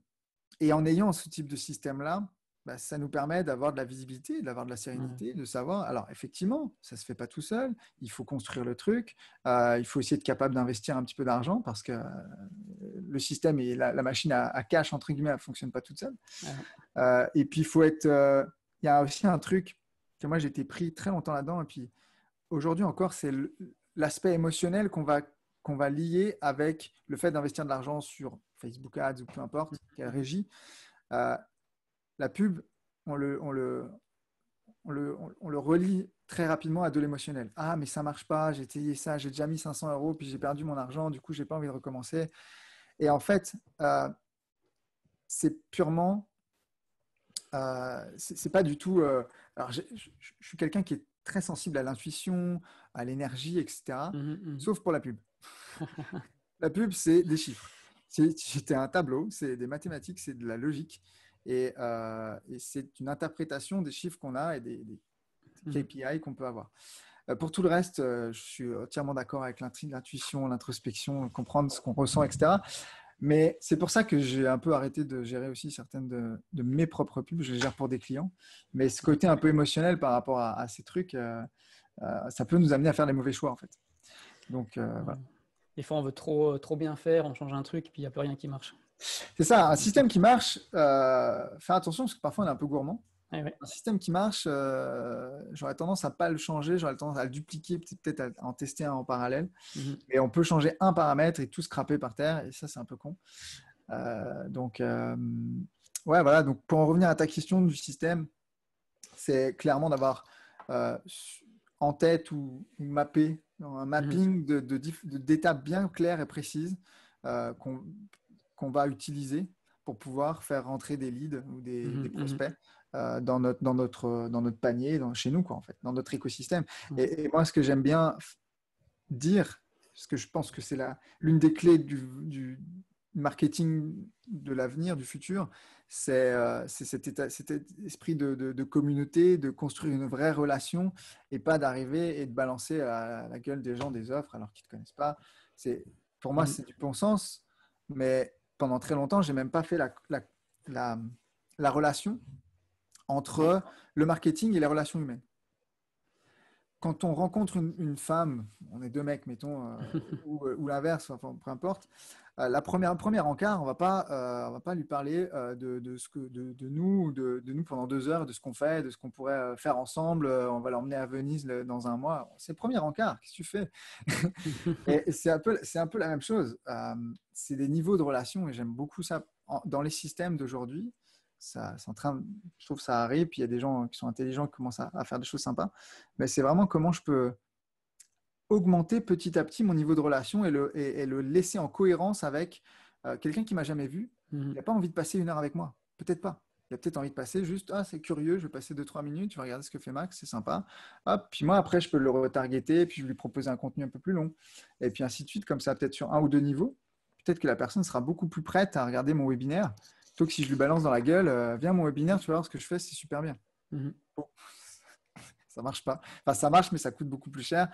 Speaker 2: en ayant ce type de système-là, bah, ça nous permet d'avoir de la visibilité, d'avoir de la sérénité, de savoir. Alors, effectivement, ça ne se fait pas tout seul. Il faut construire le truc. Euh, il faut aussi être capable d'investir un petit peu d'argent parce que euh, le système et la, machine à, cash, entre guillemets, ne fonctionne pas toute seule. et puis, il faut être. Il y a aussi un truc moi, j'ai j'étais pris très longtemps là-dedans. Et puis, aujourd'hui encore, c'est l'aspect émotionnel qu'on va, qu'on va lier avec le fait d'investir de l'argent sur Facebook Ads ou peu importe, quelle régie. Euh, la pub, on le, on le, on le, on le relie très rapidement à de l'émotionnel. Ah, mais ça marche pas, j'ai essayé ça, j'ai déjà mis 500 euros, puis j'ai perdu mon argent, du coup, j'ai pas envie de recommencer. Et en fait, euh, c'est purement euh, c'est pas du tout. Euh, alors, je, suis quelqu'un qui est très sensible à l'intuition, à l'énergie, etc. Mmh, mmh, mmh. Sauf pour la pub. la pub, c'est des chiffres. C'est un tableau, c'est des mathématiques, c'est de la logique. Et, euh, c'est une interprétation des chiffres qu'on a et des, KPI qu'on peut avoir. Pour tout le reste, je suis entièrement d'accord avec l'intuition, l'introspection, comprendre ce qu'on ressent, etc. Mais c'est pour ça que j'ai un peu arrêté de gérer aussi certaines de, mes propres pubs. Je les gère pour des clients. Mais ce côté un peu émotionnel par rapport à, ces trucs, euh, euh, ça peut nous amener à faire les mauvais choix en fait. Donc euh, voilà.
Speaker 1: Des fois, on veut trop, trop bien faire, on change un truc, puis il n'y a plus rien qui marche.
Speaker 2: C'est ça, un système qui marche, faire attention parce que parfois on est un peu gourmand. Un système qui marche, euh, j'aurais tendance à ne pas le changer, j'aurais tendance à le dupliquer, peut-être à en tester un en parallèle. Mmh Mais Et on peut changer un paramètre et tout scraper par terre, et ça, c'est un peu con. Euh, donc, euh, ouais, voilà. Donc, pour en revenir à ta question du système, c'est clairement d'avoir en tête ou, mappé un mmh mapping de d'étapes bien claires et précises qu'on va utiliser pour pouvoir faire rentrer des leads ou des mmh prospects euh, dans, notre, dans, notre, euh, dans notre panier, dans, chez nous, quoi, en fait, dans notre écosystème. Et, moi, ce que j'aime bien dire, parce que je pense que c'est l'une des clés du, du marketing de l'avenir, du futur, c'est euh, cet, esprit de, de, communauté, de construire une vraie relation et pas d'arriver et de balancer à la gueule des gens des offres alors qu'ils ne te connaissent pas. Pour moi, mm. c'est du bon sens, mais pendant très longtemps, j'ai même pas fait la, la, la relation entre le marketing et les relations humaines. Quand on rencontre une, femme, on est deux mecs, mettons, euh, euh, ou, l'inverse, peu importe, euh, la première, première encart, on ne va pas lui parler de, ce que, de, nous, de, nous pendant deux heures, de ce qu'on fait, de ce qu'on pourrait faire ensemble. on va l'emmener à Venise dans un mois. C'est le premier encart, qu'est-ce que tu fais C'est un, peu, un la même chose. c'est des niveaux de relations et j'aime beaucoup ça. dans les systèmes d'aujourd'hui, ça, en train, je trouve que ça arrive. Puis il y a des gens qui sont intelligents qui commencent à, faire des choses sympas. Mais c'est vraiment comment je peux augmenter petit à petit mon niveau de relation et le, laisser en cohérence avec euh, quelqu'un qui m'a jamais vu. Mhm. Il n'a pas envie de passer une heure avec moi. Peut-être pas. Il a peut-être envie de passer juste, ah, c'est curieux, je vais passer deux, trois minutes, je vais regarder ce que fait Max, c'est sympa. Hop, puis moi, après, je peux le retargeter, puis je lui proposer un contenu un peu plus long. Et puis ainsi de suite, comme ça, peut-être sur un ou deux niveaux. Peut-être que la personne sera beaucoup plus prête à regarder mon webinaire Plutôt que si je lui balance dans la gueule, euh, viens mon webinaire, tu vas voir ce que je fais, c'est super bien. Mhm. bon. ça marche pas. Enfin, ça marche, mais ça coûte beaucoup plus cher.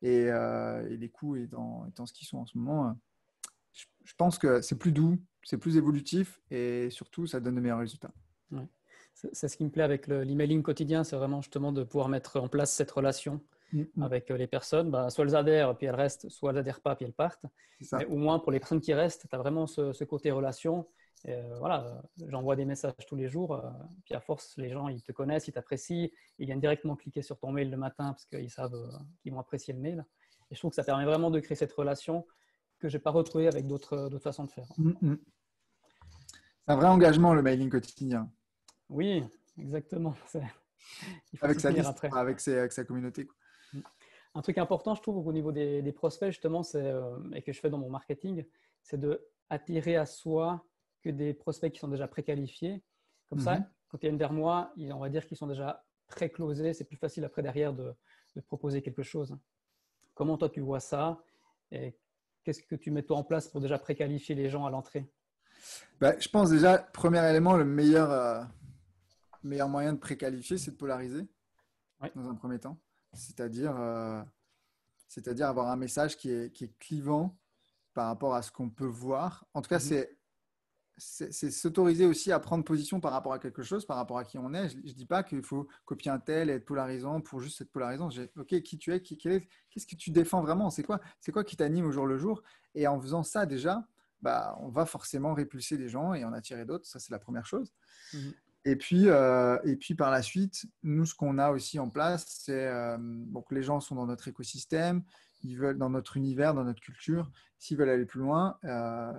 Speaker 2: Et, euh, les coûts étant, étant ce qu'ils sont en ce moment, euh, je, pense que c'est plus doux, c'est plus évolutif et surtout, ça donne de meilleurs résultats.
Speaker 1: Ouais. C'est ce qui me plaît avec l'emailing quotidien, c'est vraiment justement de pouvoir mettre en place cette relation mm, mm. avec les personnes. Bah, soit elles adhèrent, puis elles restent, soit elles adhèrent pas, puis elles partent. Mais au moins, pour les personnes qui restent, tu as vraiment ce, côté relation euh, voilà, j'envoie des messages tous les jours. Euh, puis à force, les gens, ils te connaissent, ils t'apprécient. Ils viennent directement cliquer sur ton mail le matin parce qu'ils savent euh, qu'ils vont apprécier le mail. Et je trouve que ça permet vraiment de créer cette relation que je n'ai pas retrouvée avec d'autres façons de faire. Mm, mm. C'est un vrai engagement,
Speaker 2: le mailing quotidien.
Speaker 1: Oui, exactement. Il avec, sa liste,
Speaker 2: Avec, sa communauté. Mm.
Speaker 1: Un truc important, je trouve, au niveau des, prospects, justement, et que je fais dans mon marketing, c'est de attirer à soi des prospects qui sont déjà préqualifiés. Comme ça, mhm. quand ils viennent vers moi, on va dire qu'ils sont déjà préclosés closés C'est plus facile après derrière de, proposer quelque chose. Comment toi tu vois ça et qu'est-ce que tu mets toi en place pour déjà préqualifier les gens à l'entrée
Speaker 2: bah, Je pense déjà, premier élément, le meilleur, euh, meilleur moyen de préqualifier, c'est de polariser dans un premier temps. C'est-à-dire euh, c'est-à-dire avoir un message qui est, clivant par rapport à ce qu'on peut voir. En tout cas, mhm. c'est c'est s'autoriser aussi à prendre position par rapport à quelque chose, par rapport à qui on est. Je ne dis pas qu'il faut copier un tel et être polarisant pour juste cette polarisant. Ok, qui tu es, qu'est-ce que tu défends vraiment C'est quoi, c'est quoi qui t'anime au jour le jour Et en faisant ça déjà, bah, on va forcément répulser des gens et en attirer d'autres. Ça, c'est la première chose. Mmh euh, et puis, par la suite, nous, ce qu'on a aussi en place, c'est que euh, les gens sont dans notre écosystème, ils veulent, dans notre univers, dans notre culture, s'ils veulent aller plus loin, euh,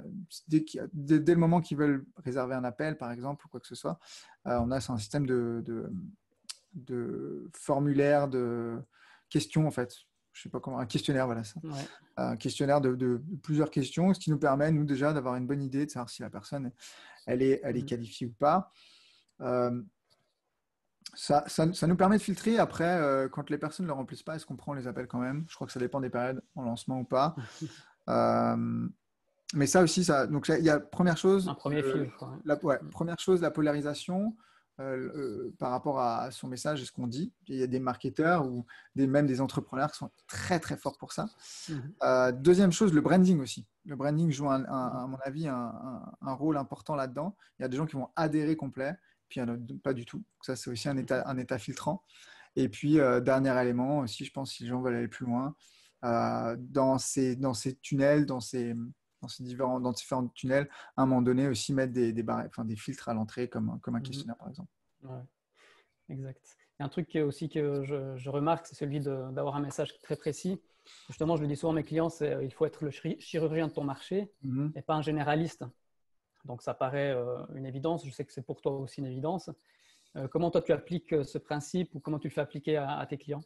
Speaker 2: dès, le moment qu'ils veulent réserver un appel, par exemple, ou quoi que ce soit, euh, on a un système de, de, formulaire, de questions, en fait. Je sais pas comment, un questionnaire, voilà ça. Un questionnaire de, plusieurs questions, ce qui nous permet, nous, déjà, d'avoir une bonne idée de savoir si la personne, elle est, elle est mmh. qualifiée ou pas. Euh, ça, ça, nous permet de filtrer. Après, euh, quand les personnes ne le remplissent pas, est-ce qu'on prend les appels quand même Je crois que ça dépend des périodes en lancement ou pas. Euh, mais ça aussi, ça. Donc, il y a première chose. Un premier euh, la, ouais, mm. première chose, la polarisation. par rapport à son message et ce qu'on dit. Il y a des marketeurs ou même des entrepreneurs qui sont très très forts pour ça. Mm-hmm. deuxième chose, le branding aussi. Le branding joue, à mon avis, un, un rôle important là-dedans. Il y a des gens qui vont adhérer complet puis pas du tout. Ça, c'est aussi un état, un état filtrant. Et puis, euh, dernier élément aussi, je pense, si les gens veulent aller plus loin, euh, dans, ces, dans ces tunnels, dans ces, dans ces différents, dans tunnels, à un moment donné aussi mettre des, barres, enfin, des filtres à l'entrée comme, comme un mhm. questionnaire, par exemple.
Speaker 1: Ouais. Exact. Et un truc aussi que je, remarque, c'est celui d'avoir un message très précis. Justement, je le dis souvent à mes clients, euh, il faut être le chirurgien de ton marché mhm. et pas un généraliste. Donc ça paraît euh, une évidence, je sais que c'est pour toi aussi une évidence. Euh, comment toi tu appliques euh, ce principe ou comment tu le fais appliquer à, tes clients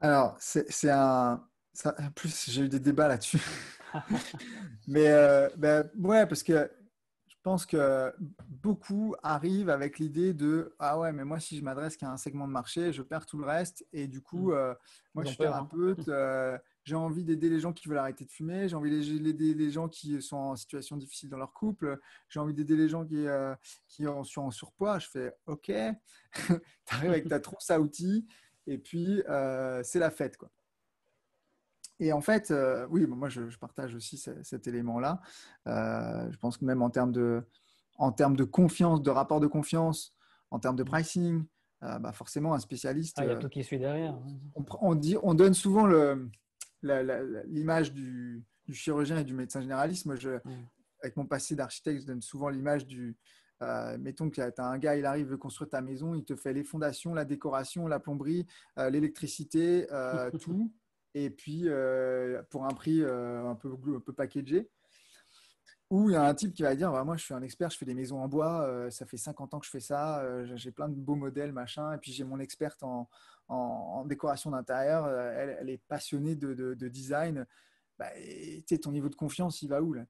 Speaker 2: Alors c'est un... en plus j'ai eu des débats là-dessus. Mais ben, ouais, parce que je pense que beaucoup arrivent avec l'idée de ah ouais, mais moi si je m'adresse qu'à un segment de marché, je perds tout le reste et du coup, mm. moi je suis un hein. peu, j'ai envie d'aider les gens qui veulent arrêter de fumer, j'ai envie d'aider les gens qui sont en situation difficile dans leur couple, j'ai envie d'aider les gens qui, euh, qui sont en surpoids. Je fais OK, tu arrives avec ta trousse à outils et puis euh, c'est la fête. Quoi. Et en fait, euh, oui, moi je, partage aussi cet, élément-là. je pense que même en termes de, en termes de confiance, de rapport de confiance, en termes de mmh. pricing, bah, forcément un spécialiste. Ah, il y a tout qui suit derrière. Hein. on, dit, on donne souvent le l'image du, chirurgien et du médecin généraliste. Mm. avec mon passé d'architecte, je donne souvent l'image du. Euh, mettons que tu as un gars, il arrive, veut construire ta maison, il te fait les fondations, la décoration, la plomberie, euh, l'électricité, euh, tout. Et puis, pour un prix un peu, un peu packagé. Ou il y a un type qui va dire bah, Moi, je suis un expert, je fais des maisons en bois, euh, ça fait 50 ans que je fais ça, euh, j'ai plein de beaux modèles, machin. Et puis, j'ai mon experte en, décoration d'intérieur, euh, elle, est passionnée de, design. Bah, ton niveau de confiance, il va où là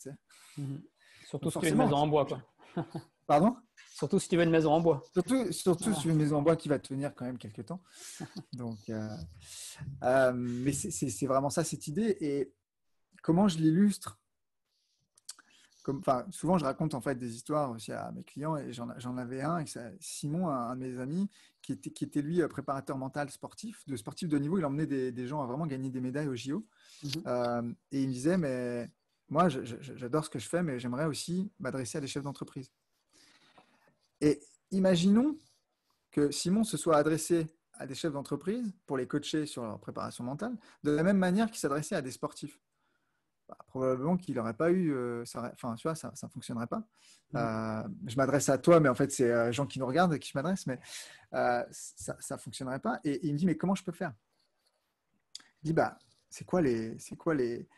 Speaker 1: mhm. Surtout si tu veux une maison en bois. Quoi.
Speaker 2: Pardon Surtout si tu veux une maison en bois. Surtout, surtout ah. si tu veux une maison en bois qui va tenir quand même quelques temps. Donc, mais c'est vraiment ça, cette idée. Et comment je l'illustre souvent je raconte en fait des histoires aussi à mes clients et j'en avais un, et Simon, un, de mes amis, qui était, qui était lui euh, préparateur mental sportif, de sportif de niveau, il emmenait des, gens à vraiment gagner des médailles au JO. Mmh euh, et il me disait, mais moi j'adore ce que je fais, mais j'aimerais aussi m'adresser à des chefs d'entreprise. Et imaginons que Simon se soit adressé à des chefs d'entreprise pour les coacher sur leur préparation mentale, de la même manière qu'il s'adressait à des sportifs. Bah, probablement qu'il n'aurait pas eu, euh, enfin, tu vois, ça ne fonctionnerait pas. Mm. Euh, je m'adresse à toi, mais en fait, c'est euh, gens qui nous regardent à qui je m'adresse, mais ça ne fonctionnerait pas. Et, il me dit, mais comment je peux faire Il dis, bah, c'est quoi les, c'est quoi les,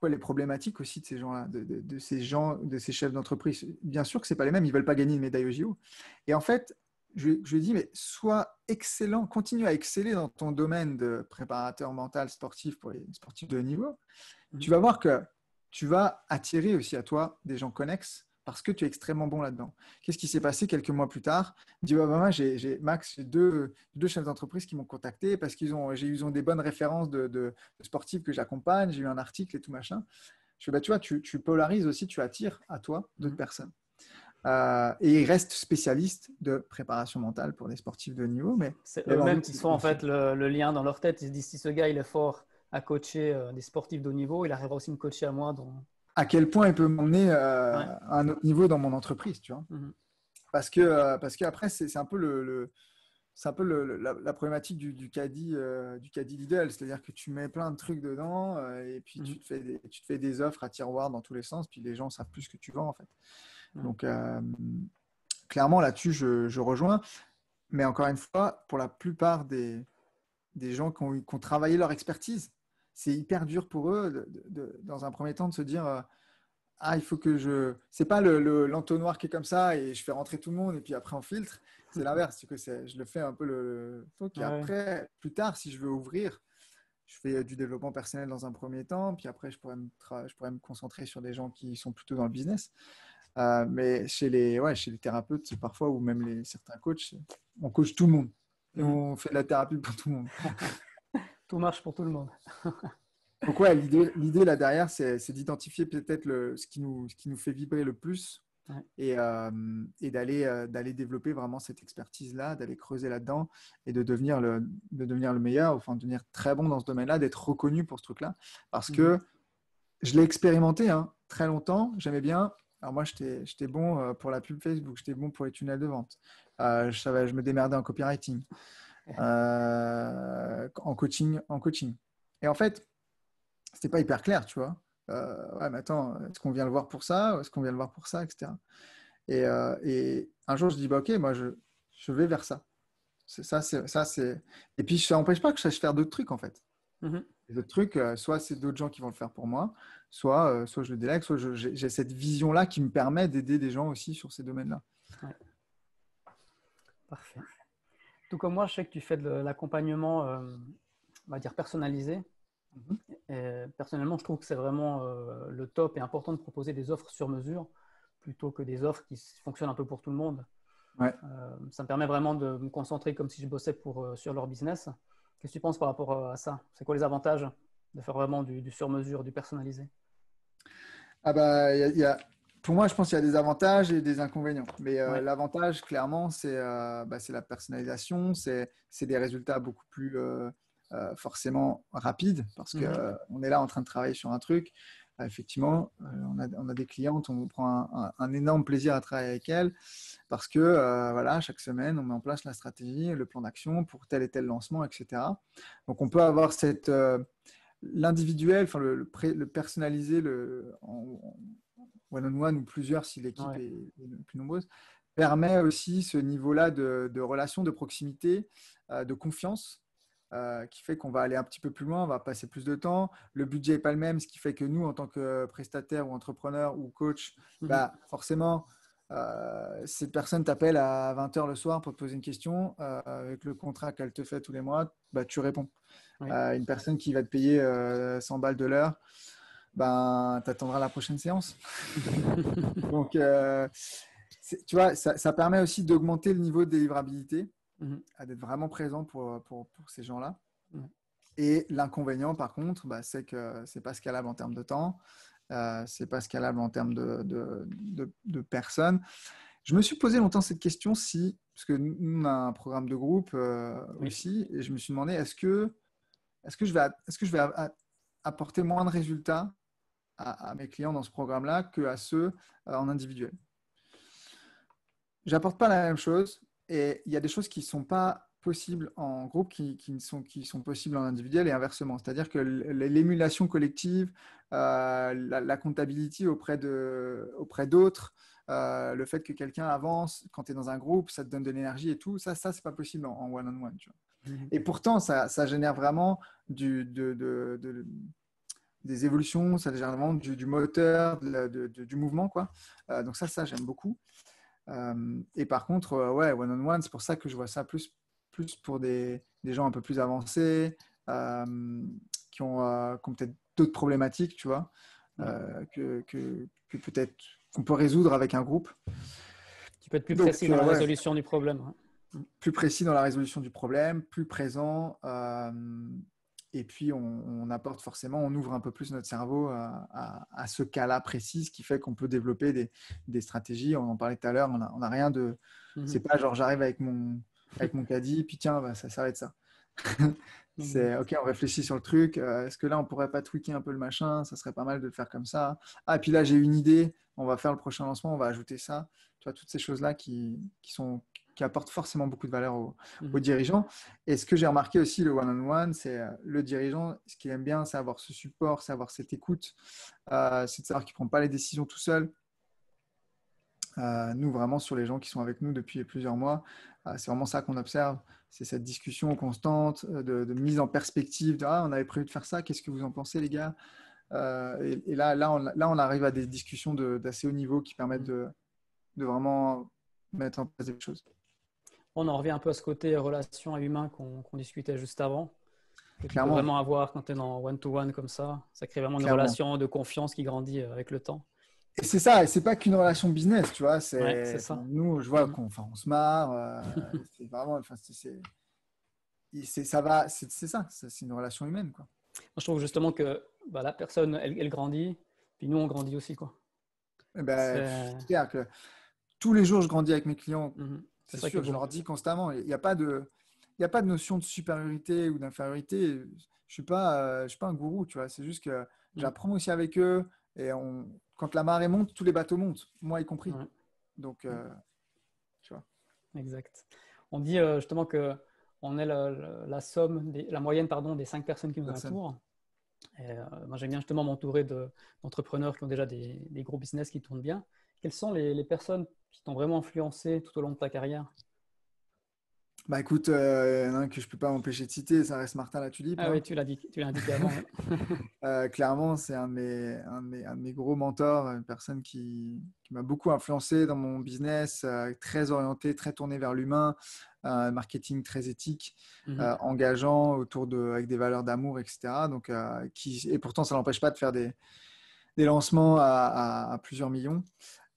Speaker 2: quoi les problématiques aussi de ces gens-là, de, ces gens, de ces chefs d'entreprise Bien sûr que c'est pas les mêmes, ils veulent pas gagner une médaille au JO. Et en fait, je, je dis, mais sois excellent, continue à exceller dans ton domaine de préparateur mental sportif pour les sportifs de haut niveau. Mhm. Tu vas voir que tu vas attirer aussi à toi des gens connexes parce que tu es extrêmement bon là-dedans. Qu'est-ce qui s'est passé quelques mois plus tard dis, bah, j'ai j'ai Max, j'ai deux, chefs d'entreprise qui m'ont contacté parce qu'ils ont, ils ont des bonnes références de, de, sportifs que j'accompagne, j'ai eu un article et tout machin. Je dis, bah, tu vois, tu, tu, polarises aussi, tu attires à toi d'autres mhm. personnes. Euh, et ils restent spécialistes de préparation mentale pour des sportifs de niveau. Mais c'est eux-mêmes qui font
Speaker 1: en fait le, lien dans leur tête. Ils se disent si ce gars il est fort à coacher euh, des sportifs de haut niveau, il arrivera aussi à me coacher à moi.
Speaker 2: À quel point il peut m'emmener euh, à un autre niveau dans mon entreprise, tu vois mhm. Parce que qu'après c'est un peu le, c'est un peu la, problématique du, du caddie du caddie Lidl, c'est-à-dire que tu mets plein de trucs dedans et puis mhm. tu, te fais des, tu te fais des offres à tiroir dans tous les sens, puis les gens savent plus ce que tu vends en fait. Donc, euh, clairement, là-dessus, je, rejoins. Mais encore une fois, pour la plupart des, des gens qui ont, qui travaillé leur expertise, c'est hyper dur pour eux, de, dans un premier temps, de se dire euh, Ah, il faut que je. C'est pas l'entonnoir le, l'entonnoir qui est comme ça et je fais rentrer tout le monde et puis après on filtre. C'est l'inverse. que Je le fais un peu le. Donc, après, plus tard, si je veux ouvrir, je fais euh, du développement personnel dans un premier temps, puis après, je pourrais me, je pourrais me concentrer sur des gens qui sont plutôt dans le business. Euh, mais chez les, ouais, chez les thérapeutes, parfois, ou même les, certains coachs, on coach tout le monde. Et mm. on fait de la thérapie
Speaker 1: pour tout le monde. tout marche pour tout le monde.
Speaker 2: pourquoi ouais, l'idée là derrière, c'est d'identifier peut-être ce, qui nous, ce qui nous fait vibrer le plus et, euh, et euh, d'aller développer vraiment cette expertise-là, d'aller creuser là-dedans et de devenir, le, de devenir le meilleur, enfin de devenir très bon dans ce domaine-là, d'être reconnu pour ce truc-là. Parce mm. que je l'ai expérimenté hein, très longtemps, j'aimais bien, alors moi, j'étais bon euh, pour la pub Facebook, j'étais bon pour les tunnels de vente. Euh, je, savais, je me démerdais en copywriting, euh, en coaching, en coaching. Et en fait, c'était pas hyper clair, tu vois. ouais, mais attends, est-ce qu'on vient le voir pour ça Est-ce qu'on vient le voir pour ça, etc. Et, un jour, je dis bah, ok, moi je, vais vers ça. ça, c'est ça, Et puis ça n'empêche pas que je sache faire d'autres trucs en fait. Mhm d'autres trucs. Euh, soit c'est d'autres gens qui vont le faire pour moi, soit, euh, soit je le délègue, soit j'ai cette vision-là qui me permet d'aider des gens aussi sur ces domaines-là.
Speaker 1: Parfait. Tout comme moi, je sais que tu fais de l'accompagnement, euh, on va dire, personnalisé. Mm-hmm. personnellement, je trouve que c'est vraiment le top et important de proposer des offres sur mesure plutôt que des offres qui fonctionnent un peu pour tout le monde. ça me permet vraiment de me concentrer comme si je bossais pour, sur leur business. Qu'est-ce que tu penses par rapport euh, à ça C'est quoi les avantages de faire vraiment du, sur-mesure, du personnalisé
Speaker 2: ah bah, Pour moi, je pense qu'il y a des avantages et des inconvénients. Mais euh, l'avantage, clairement, c'est euh, bah, la personnalisation, c'est des résultats beaucoup plus forcément rapides parce mm-hmm. qu'on on est là en train de travailler sur un truc. Ah, effectivement, euh, on a, des clientes, on prend un, énorme plaisir à travailler avec elles parce que euh, voilà, chaque semaine, on met en place la stratégie, le plan d'action pour tel et tel lancement, etc. Donc, on peut avoir cette euh, l'individuel, enfin le, personnalisé, personnaliser, le en, one on one ou plusieurs si l'équipe est, plus nombreuse, permet aussi ce niveau-là de, relation, de proximité, de confiance euh, qui fait qu'on va aller un petit peu plus loin, on va passer plus de temps. Le budget n'est pas le même, ce qui fait que nous, en tant que prestataire ou entrepreneur ou coach, mmh bah, forcément, euh, cette personne t'appelle à 20h le soir pour te poser une question. Euh, avec le contrat qu'elle te fait tous les mois, bah, tu réponds. une personne qui va te payer 100 balles de l'heure, ben, tu attendras la prochaine séance. Donc, tu vois, ça permet aussi d'augmenter le niveau de délivrabilité. Mmh. à d'être vraiment présent pour, pour, pour ces gens-là. Mmh. Et l'inconvénient, par contre, bah, c'est que c'est pas scalable en termes de temps, euh, c'est pas scalable en termes de, de, personnes. Je me suis posé longtemps cette question si, parce que nous, on a un programme de groupe euh, aussi, et je me suis demandé est-ce que, est-ce que je vais, est-ce que je vais apporter moins de résultats à, mes clients dans ce programme-là qu'à ceux euh, en individuel J'apporte pas la même chose. Et il y a des choses qui ne sont pas possibles en groupe qui, qui, sont, possibles en individuel et inversement. C'est-à-dire que l'émulation collective, euh, la, comptabilité auprès d'autres, euh, le fait que quelqu'un avance quand tu es dans un groupe, ça te donne de l'énergie et tout, ça, ça n'est pas possible en one-on-one. Mm-hmm. Et pourtant, ça, génère vraiment des évolutions, ça génère vraiment du, moteur, du mouvement. Quoi. Euh, donc ça, ça, j'aime beaucoup. Euh, et par contre, euh, ouais, one-on-one, c'est pour ça que je vois ça plus, plus pour des, gens un peu plus avancés, euh, qui ont, peut-être d'autres problématiques, tu vois, que, peut-être qu'on peut résoudre avec un groupe.
Speaker 1: qui peut être plus précis dans la résolution du problème. Hein.
Speaker 2: Plus précis dans la résolution du problème, plus présent, euh, et puis, on, apporte forcément, on ouvre un peu plus notre cerveau à, ce cas-là précis, ce qui fait qu'on peut développer des, stratégies. On en parlait tout à l'heure, on n'a rien de. Mhm. C'est pas genre j'arrive avec mon, avec mon caddie, puis tiens, bah, ça s'arrête ça. Mhm. c'est OK, on réfléchit sur le truc. Euh, est-ce que là, on pourrait pas tweaker un peu le machin Ça serait pas mal de le faire comme ça. Ah, puis là, j'ai une idée. On va faire le prochain lancement, on va ajouter ça. Tu vois, toutes ces choses-là qui, qui, sont, qui apporte forcément beaucoup de valeur aux, mhm. dirigeants. Et ce que j'ai remarqué aussi, le one-on-one, c'est euh, le dirigeant, ce qu'il aime bien, c'est avoir ce support, c'est avoir cette écoute, euh, c'est de savoir qu'il ne prend pas les décisions tout seul. Euh, nous, vraiment, sur les gens qui sont avec nous depuis plusieurs mois, c'est vraiment ça qu'on observe. C'est cette discussion constante de, mise en perspective «Ah, on avait prévu de faire ça, qu'est-ce que vous en pensez, les gars et, là, là on, arrive à des discussions d'assez haut niveau qui permettent mhm. de vraiment mettre en place des choses
Speaker 1: on en revient un peu à ce côté relation à humain qu'on discutait juste avant. Clairement. tu peux vraiment avoir quand tu es dans one-to-one comme ça. Ça crée vraiment une relation de confiance qui grandit euh, avec le temps.
Speaker 2: Et c'est ça, et c'est pas qu'une relation business, tu vois. C'est nous, je vois qu'on on se marre. Euh, c'est
Speaker 1: ça c'est ça, c'est une relation humaine, quoi. je trouve justement que bah, la personne, elle, grandit, puis nous, on grandit aussi, quoi.
Speaker 2: Eh ben, c'est clair que
Speaker 1: tous les jours, je grandis avec mes clients. Mhm. C'est sûr, que je, leur dis
Speaker 2: constamment, il n'y a pas de il y a pas de notion de supériorité ou d'infériorité. Je ne suis, pas, euh, je suis pas un gourou, tu vois. C'est juste que mm. j'apprends aussi avec eux. Et on, quand la marée monte, tous les bateaux montent, moi y compris.
Speaker 1: Donc, mm. euh, tu vois. Exact. On dit euh, justement que on est la, somme, la moyenne pardon, des cinq personnes qui nous entourent. moi, j'aime bien justement m'entourer d'entrepreneurs qui ont déjà des, gros business qui tournent bien. Quelles sont les, les personnes qui t'ont vraiment influencé tout au long de ta carrière
Speaker 2: bah écoute, euh, un que je peux pas m'empêcher de citer, ça reste Martin la Ah oui, hein.
Speaker 1: tu l'as dit, indiqué avant. Euh, clairement, c'est un, de
Speaker 2: mes gros mentors, une personne qui, m'a beaucoup influencé dans mon business, euh, très orienté, très tourné vers l'humain, euh, marketing très éthique, mhm. engageant autour avec des valeurs d'amour, etc. Donc, qui, et pourtant, ça l'empêche pas de faire des, lancements à plusieurs millions.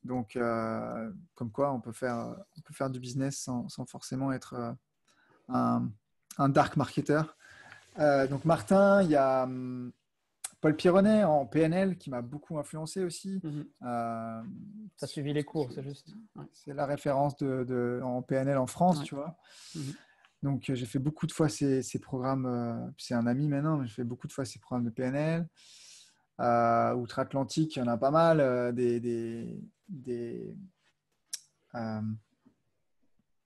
Speaker 2: Donc, euh, comme quoi, on peut faire, on peut faire du business sans, forcément être euh, un, dark marketer. Euh, donc, Martin, il y a hum, Paul Pironnet en PNL qui m'a beaucoup influencé aussi. Mhm. Tu as suivi les cours, c'est juste. C'est la référence de, de, en PNL en France, tu vois. Mhm. Donc, j'ai fait beaucoup de fois ces, programmes. c'est un ami maintenant, mais j'ai fait beaucoup de fois ces programmes de PNL. Outre-Atlantique, il y en a pas mal. des des, euh,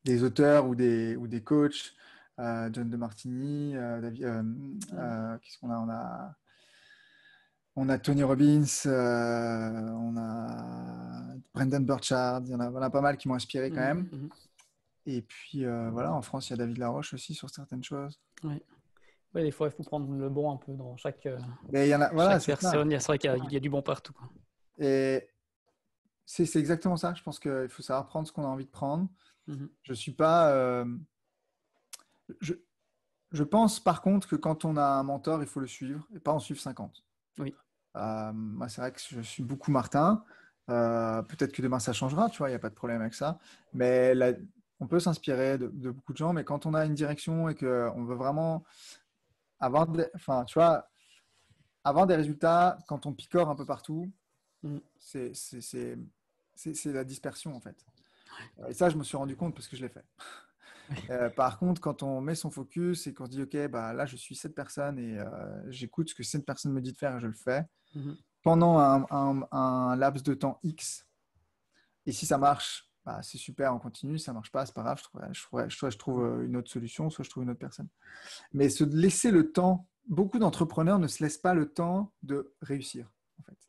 Speaker 2: des auteurs ou des, ou des coachs, euh, John de Martini, euh, qu'est-ce qu'on a on, a on a Tony Robbins, on a Brendan Burchard, il y en a, pas mal qui m'ont inspiré quand mhm, même. Mhm. Et puis voilà, en France, il y a David Laroche aussi sur certaines choses.
Speaker 1: Oui. des fois, il faut prendre le bon un peu dans chaque, y a, personne. y a, c'est vrai qu'il y,
Speaker 2: y, a du bon partout. Et, c'est exactement ça. Je pense qu'il faut savoir prendre ce qu'on a envie de prendre. Je mmh ne Je suis pas. Euh, je, pense par contre que quand on a un mentor, il faut le suivre et pas en suivre 50. Oui. Euh, c'est vrai que je suis beaucoup Martin. Euh, peut-être que demain ça changera, tu vois, il n'y a pas de problème avec ça. Mais on peut s'inspirer de, beaucoup de gens, mais quand on a une direction et qu'on veut vraiment avoir, des, enfin, tu vois, des résultats, quand on picore un peu partout, mmh. c'est c'est la dispersion en fait. Et ça, je me suis rendu compte parce que je l'ai fait. Euh, par contre, quand on met son focus et qu'on se dit, OK, bah, là, je suis cette personne et euh, j'écoute ce que cette personne me dit de faire et je le fais, mm-hmm. pendant un, laps de temps X, et si ça marche, bah, c'est super, on continue, ça marche pas, c'est pas grave, je je soit je trouve euh, une autre solution, soit je trouve une autre personne. Mais se laisser le temps, beaucoup d'entrepreneurs ne se laissent pas le temps de réussir, en fait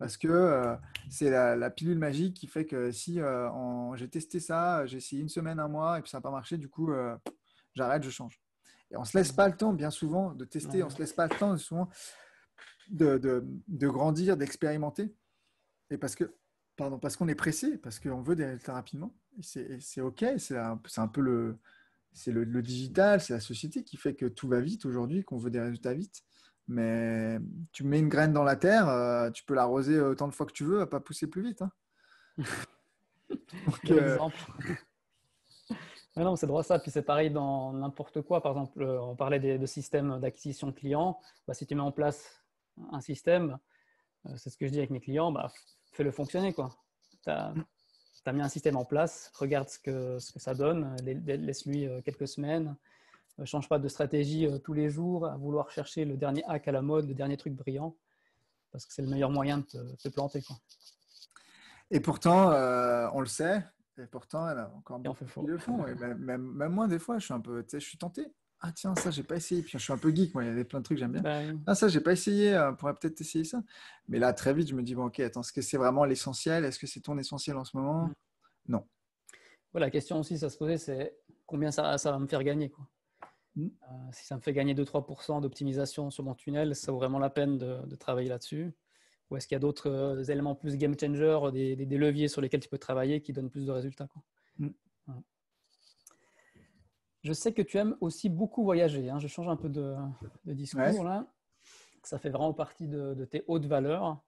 Speaker 2: parce que euh, c'est la, pilule magique qui fait que si euh, j'ai testé ça, j'ai essayé une semaine, un mois, et puis ça n'a pas marché, du coup, euh, j'arrête, je change. Et on ne se laisse pas le temps, bien souvent, de tester, on ne se laisse pas le temps, souvent, de, grandir, d'expérimenter. Et parce que, parce qu'on est pressé, parce qu'on veut des résultats rapidement. C'est OK, c'est un, peu le, le digital, c'est la société qui fait que tout va vite aujourd'hui, qu'on veut des résultats vite. Mais tu mets une graine dans la terre, euh, tu peux l'arroser autant de fois que tu veux, elle pas pousser plus vite. Hein. Euh,
Speaker 1: non, c'est droit ça. Puis c'est pareil dans n'importe quoi. Par exemple, euh, on parlait de systèmes d'acquisition client. Bah, si tu mets en place un système, c'est ce que je dis avec mes clients, bah, fais-le fonctionner. Tu as, mis un système en place, regarde ce que, ce que ça donne, laisse-lui quelques semaines, ne euh, change pas de stratégie euh, tous les jours, à vouloir chercher le dernier hack à la mode, le dernier truc brillant, parce que c'est le meilleur moyen de te, planter.
Speaker 2: Et pourtant, euh, on le sait, et pourtant, elle a encore beaucoup fait de fond. Et même, moi, des fois, je suis un peu, je suis tenté. Ah tiens, ça, j'ai pas essayé. Puis je suis un peu geek, moi, il y avait plein de trucs que j'aime bien. Bah ah ça, j'ai pas essayé, on pourrait peut-être essayer ça. Mais là, très vite, je me dis, bon, ok, attends, est-ce que c'est vraiment l'essentiel Est-ce que c'est ton essentiel en ce moment mm. Non.
Speaker 1: Voilà, la question aussi, ça se posait, c'est combien ça, ça va me faire gagner quoi. Mm. Euh, si ça me fait gagner 2-3% d'optimisation sur mon tunnel, ça vaut vraiment la peine de, travailler là-dessus. Ou est-ce qu'il y a d'autres euh, éléments plus game changer, des, leviers sur lesquels tu peux travailler qui donnent plus de résultats mm. Je sais que tu aimes aussi beaucoup voyager. Hein. Je change un peu de, discours là. Ça fait vraiment partie de, tes hautes valeurs.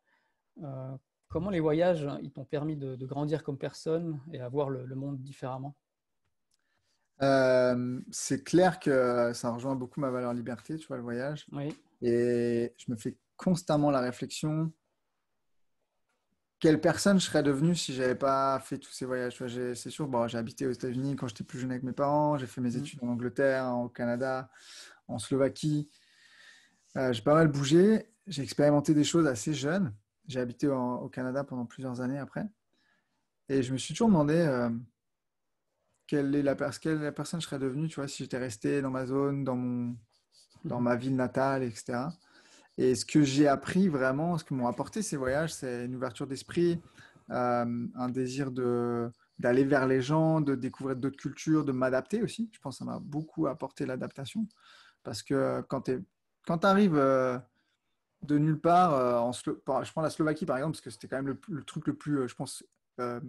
Speaker 1: Euh, comment les voyages ils t'ont permis de, grandir comme personne et à voir le monde différemment
Speaker 2: euh, c'est clair que euh, ça rejoint beaucoup ma valeur liberté, tu vois, le voyage. Oui. Et je me fais constamment la réflexion quelle personne je serais devenue si j'avais pas fait tous ces voyages. C'est sûr, bon, j'ai habité aux États-Unis quand j'étais plus jeune avec mes parents, j'ai fait mes mm. études en Angleterre, au Canada, en Slovaquie. Euh, j'ai pas mal bougé, j'ai expérimenté des choses assez jeunes. J'ai habité au Canada pendant plusieurs années après. Et je me suis toujours demandé, quelle, est la, personne je serais devenue, tu vois, si j'étais resté dans ma zone, dans, dans mhm. ma ville natale, etc. Et ce que j'ai appris vraiment, ce que m'ont apporté ces voyages, c'est une ouverture d'esprit, euh, un désir d'aller vers les gens, de découvrir d'autres cultures, de m'adapter aussi. Je pense que ça m'a beaucoup apporté l'adaptation. Parce que quand tu arrives euh, de nulle part, euh, en, je prends la Slovaquie par exemple, parce que c'était quand même le, le truc le plus, je pense, euh,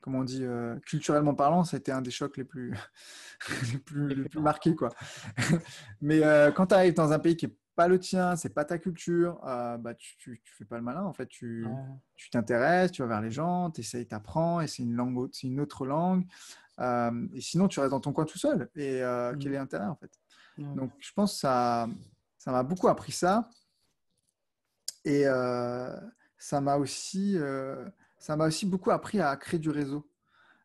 Speaker 2: comment on dit, euh, culturellement parlant, ça a été un des chocs les plus, les plus, marqués. Quoi. Mais euh, quand tu arrives dans un pays qui n'est pas le tien, c'est pas ta culture, bah, tu ne fais pas le malin. En fait, tu t'intéresses, tu, vas vers les gens, tu essayes, tu apprends, et c'est une, langue, une autre langue. et sinon, tu restes dans ton coin tout seul. Et mm. quel est l'intérêt, en fait Donc, je pense que ça m'a beaucoup appris ça. Et ça m'a aussi ça m'a aussi beaucoup appris à créer du réseau.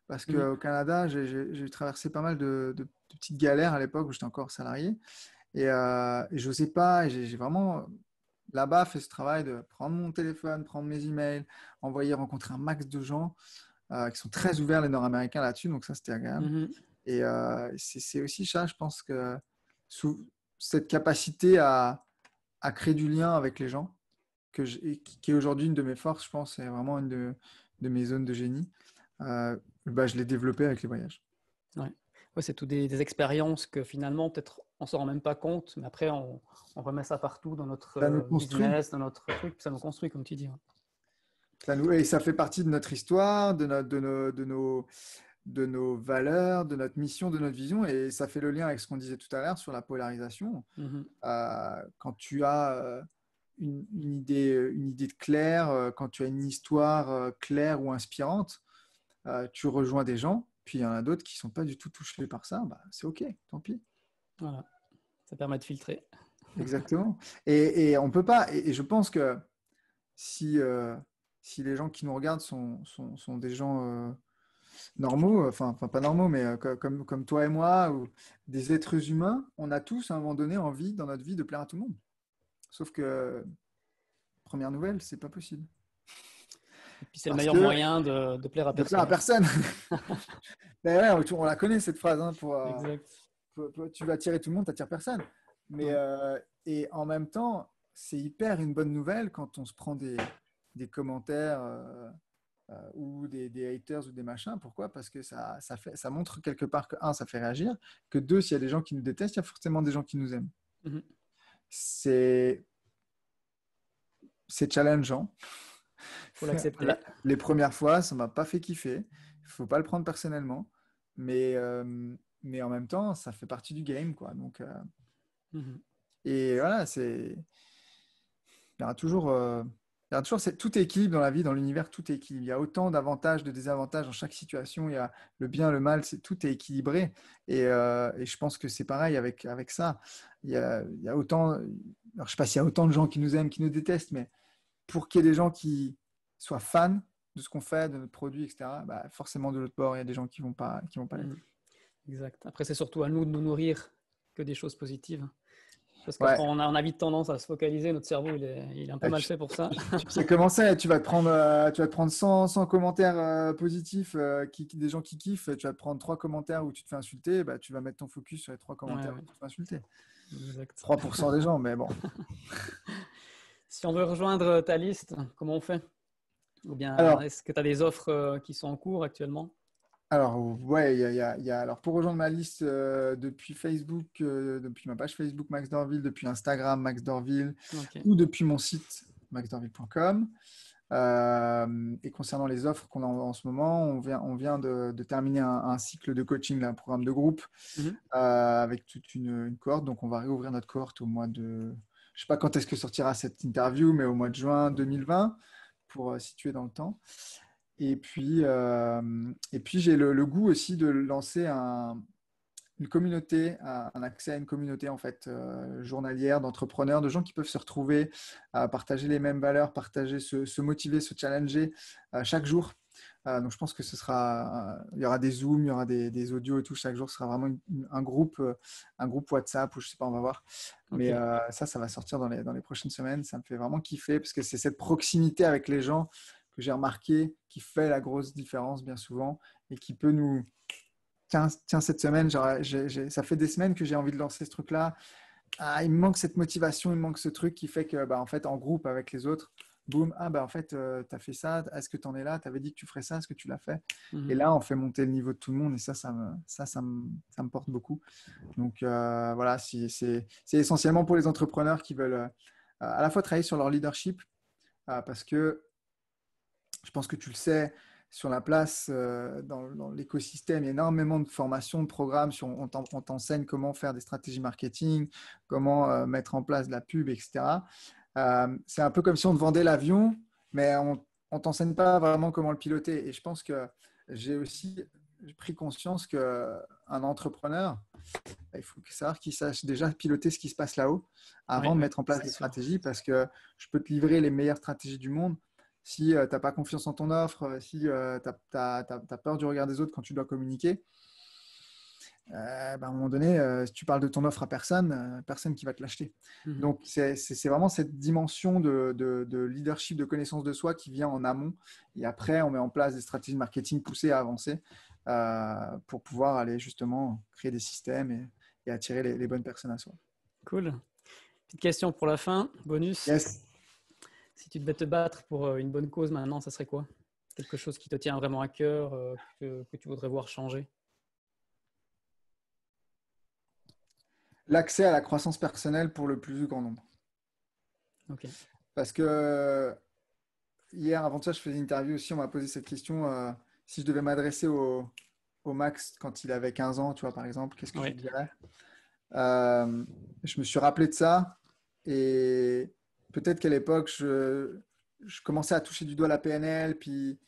Speaker 2: Parce qu'au mhm. Canada, j'ai traversé pas mal de, petites galères à l'époque où j'étais encore salarié. Et, euh, je n'osais pas, j'ai vraiment là-bas fait ce travail de prendre mon téléphone, prendre mes emails, envoyer, rencontrer un max de gens euh, qui sont très ouverts, les Nord-Américains là-dessus. Donc ça, c'était agréable. Mhm. Et euh, c'est aussi ça, je pense que cette capacité à créer du lien avec les gens, qui est aujourd'hui une de mes forces, je pense, c'est vraiment une de, mes zones de génie, euh, bah, je l'ai développé avec les voyages.
Speaker 1: Ouais. c'est toutes des, expériences que finalement, peut-être, on ne s'en rend même pas compte, mais après, on, remet ça partout dans notre euh, business, dans notre truc, ça nous construit, comme tu dis.
Speaker 2: Ça nous, et ça fait partie de notre histoire, de, notre de, nos, de nos valeurs, de notre mission, de notre vision. Et ça fait le lien avec ce qu'on disait tout à l'heure sur la polarisation. Mm-hmm. Euh, quand tu as une, idée, euh, une idée de claire, euh, quand tu as une histoire euh, claire ou inspirante, tu rejoins des gens, puis il y en a d'autres qui ne sont pas du tout touchés par ça, bah, c'est OK, tant pis. Voilà, ça
Speaker 1: permet de filtrer. Exactement.
Speaker 2: Et, et on peut pas, et, je pense que si, si les gens qui nous regardent sont, des gens normaux, enfin, enfin, pas normaux, mais comme, comme toi et moi, ou des êtres humains, on a tous un moment donné envie dans notre vie de plaire à tout le monde. Sauf que, première nouvelle, c'est pas possible.
Speaker 1: Et puis c'est le meilleur moyen de, plaire à personne. à personne.
Speaker 2: Ben on, la connaît cette phrase. Hein, euh, tu vas attirer tout le monde, tu n'attires personne. Mais, euh, et en même temps, c'est hyper une bonne nouvelle quand on se prend des, des commentaires euh, ou des, haters ou des machins. Pourquoi Parce que ça, fait, ça montre quelque part que, un, ça fait réagir, que deux, s'il y a des gens qui nous détestent, il y a forcément des gens qui nous aiment. Mhm c'est c'est challengeant. Faut l'accepter. Les premières fois, ça m'a pas fait kiffer. Faut pas le prendre personnellement, mais euh, mais en même temps, ça fait partie du game, quoi. Donc euh, mhm. et voilà, c'est il y aura toujours euh, toujours, c'est tout équilibre dans la vie, dans l'univers, tout est équilibre. Il y a autant d'avantages, de désavantages dans chaque situation. Il y a le bien, le mal, c'est tout est équilibré. Et, euh, je pense que c'est pareil avec, avec ça. Il y a, autant, alors je ne sais pas s'il y a autant de gens qui nous aiment, qui nous détestent, mais pour qu'il y ait des gens qui soient fans de ce qu'on fait, de notre produit, etc., bah, forcément de l'autre bord, il y a des gens qui
Speaker 1: ne vont pas, qui vont pas mmh. Exact. Après, c'est surtout à nous de nous nourrir que des choses positives. Parce qu'on a, on vite tendance à se focaliser, notre cerveau il est, un peu ah, mal fait pour ça. Tu,
Speaker 2: comment c'est, tu vas te prendre, euh, tu vas prendre 100, commentaires euh, positifs euh, des gens qui kiffent, tu vas te prendre trois commentaires où tu te fais insulter, bah, tu vas mettre ton focus sur les trois commentaires où tu te fais insulter. 3% des gens, mais bon.
Speaker 1: si on veut rejoindre ta liste, comment on fait Ou bien est-ce que tu as des offres qui sont en cours actuellement
Speaker 2: alors, ouais, y a, Alors, pour rejoindre ma liste euh, depuis Facebook, euh, depuis ma page Facebook Max Dorville, depuis Instagram Max Dorville ou depuis mon site maxdorville.com. Euh, et concernant les offres qu'on a en, ce moment, on vient, de, terminer un, cycle de coaching, là, un programme de groupe mhm. avec toute une, une, cohorte. Donc, on va réouvrir notre cohorte au mois de. Je ne sais pas quand est-ce que sortira cette interview, mais au mois de juin 2020 pour situer dans le temps. Et puis, euh, et puis j'ai le, goût aussi de lancer une communauté, un accès à une communauté en fait euh, journalière d'entrepreneurs, de gens qui peuvent se retrouver, à partager les mêmes valeurs, partager, se, motiver, se challenger euh, chaque jour. donc je pense que ce sera, il y aura des zooms, il y aura des, audios et tout chaque jour. Ce sera vraiment un groupe, un groupe WhatsApp ou je sais pas, on va voir. Mais ça, ça va sortir dans les prochaines semaines. Ça me fait vraiment kiffer parce que c'est cette proximité avec les gens que j'ai remarqué qui fait la grosse différence bien souvent et qui peut nous. Tiens, tiens cette semaine, ça fait des semaines que j'ai envie de lancer ce truc-là. Ah, il manque cette motivation, il manque ce truc qui fait que, bah, en fait, en groupe avec les autres, boum, ah bah en fait, euh, tu as fait ça, est-ce que tu en es là, tu avais dit que tu ferais ça, est-ce que tu l'as fait mhm. Et là, on fait monter le niveau de tout le monde et ça, ça me, ça, ça me, porte beaucoup. Donc euh, voilà, c'est essentiellement pour les entrepreneurs qui veulent euh, à la fois travailler sur leur leadership, parce que je pense que tu le sais, sur la place, euh, dans, l'écosystème, il y a énormément de formations, de programmes. on t'enseigne comment faire des stratégies marketing, comment euh, mettre en place de la pub, etc. Euh, c'est un peu comme si on te vendait l'avion, mais on ne t'enseigne pas vraiment comment le piloter. Et je pense que j'ai aussi pris conscience qu'un entrepreneur, il faut savoir qu'il sache déjà piloter ce qui se passe là-haut avant de mettre en place des stratégies, parce que je peux te livrer les meilleures stratégies du monde si euh, tu n'as pas confiance en ton offre, euh, si euh, tu as, peur du regard des autres quand tu dois communiquer, ben, à un moment donné, si tu parles de ton offre à personne, personne qui va te l'acheter. Mhm. Donc, c'est vraiment cette dimension de, leadership, de connaissance de soi qui vient en amont. Et après, on met en place des stratégies de marketing poussées à avancer pour pouvoir aller justement créer des systèmes et, attirer les, bonnes personnes à soi.
Speaker 1: Cool. Petite question pour la fin, bonus. Yes. Si tu devais te battre pour euh, une bonne cause maintenant, ça serait quoi Quelque chose qui te tient vraiment à cœur, euh, que, tu voudrais voir changer
Speaker 2: L'accès à la croissance personnelle pour le plus grand nombre. Parce que hier, avant ça, je faisais une interview aussi, on m'a posé cette question. Euh, si je devais m'adresser au, Max quand il avait 15 ans, tu vois, par exemple, qu'est-ce que je je dirais Je me suis rappelé de ça et peut-être qu'à l'époque, je, commençais à toucher du doigt la PNL, puis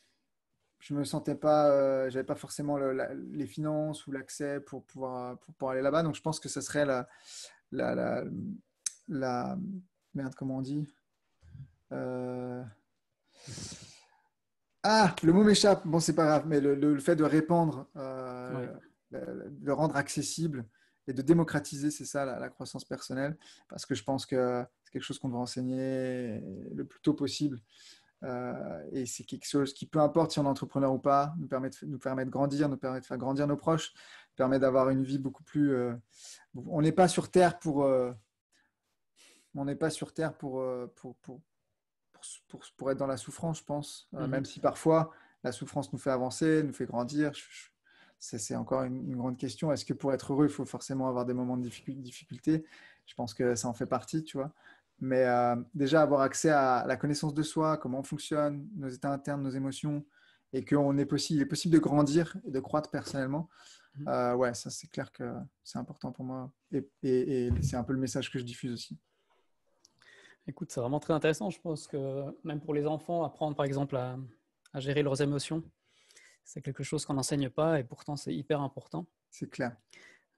Speaker 2: je me sentais pas, euh, j'avais pas forcément les finances ou l'accès pour pouvoir, pour aller là-bas. Donc je pense que ce serait la, la, merde, comment on dit euh, Ah, le mot m'échappe. Bon, c'est pas grave, mais le, fait de répandre, de euh, rendre accessible et de démocratiser, c'est ça, la, croissance personnelle, parce que je pense que c'est quelque chose qu'on doit enseigner le plus tôt possible. Euh, et c'est quelque chose qui, peu importe si on est entrepreneur ou pas, nous permet de, nous permettre de grandir, nous permet de faire grandir nos proches, permet d'avoir une vie beaucoup plus. Euh, on n'est pas sur Terre pour. Euh, on n'est pas sur Terre pour pour, pour, pour, être dans la souffrance, je pense, mmh même si parfois la souffrance nous fait avancer, nous fait grandir. Je, c'est encore une, grande question. Est-ce que pour être heureux, il faut forcément avoir des moments de difficulté Je pense que ça en fait partie, tu vois. Mais euh, déjà, avoir accès à la connaissance de soi, comment on fonctionne, nos états internes, nos émotions, et qu'il est, possible, est possible de grandir et de croître personnellement, mmh. euh, ouais, ça c'est clair que c'est important pour moi. Et, c'est un peu le message que je diffuse aussi.
Speaker 1: Écoute, c'est vraiment très intéressant. Je pense que même pour les enfants, apprendre par exemple à gérer leurs émotions, c'est quelque chose qu'on n'enseigne pas et pourtant c'est hyper important. C'est clair.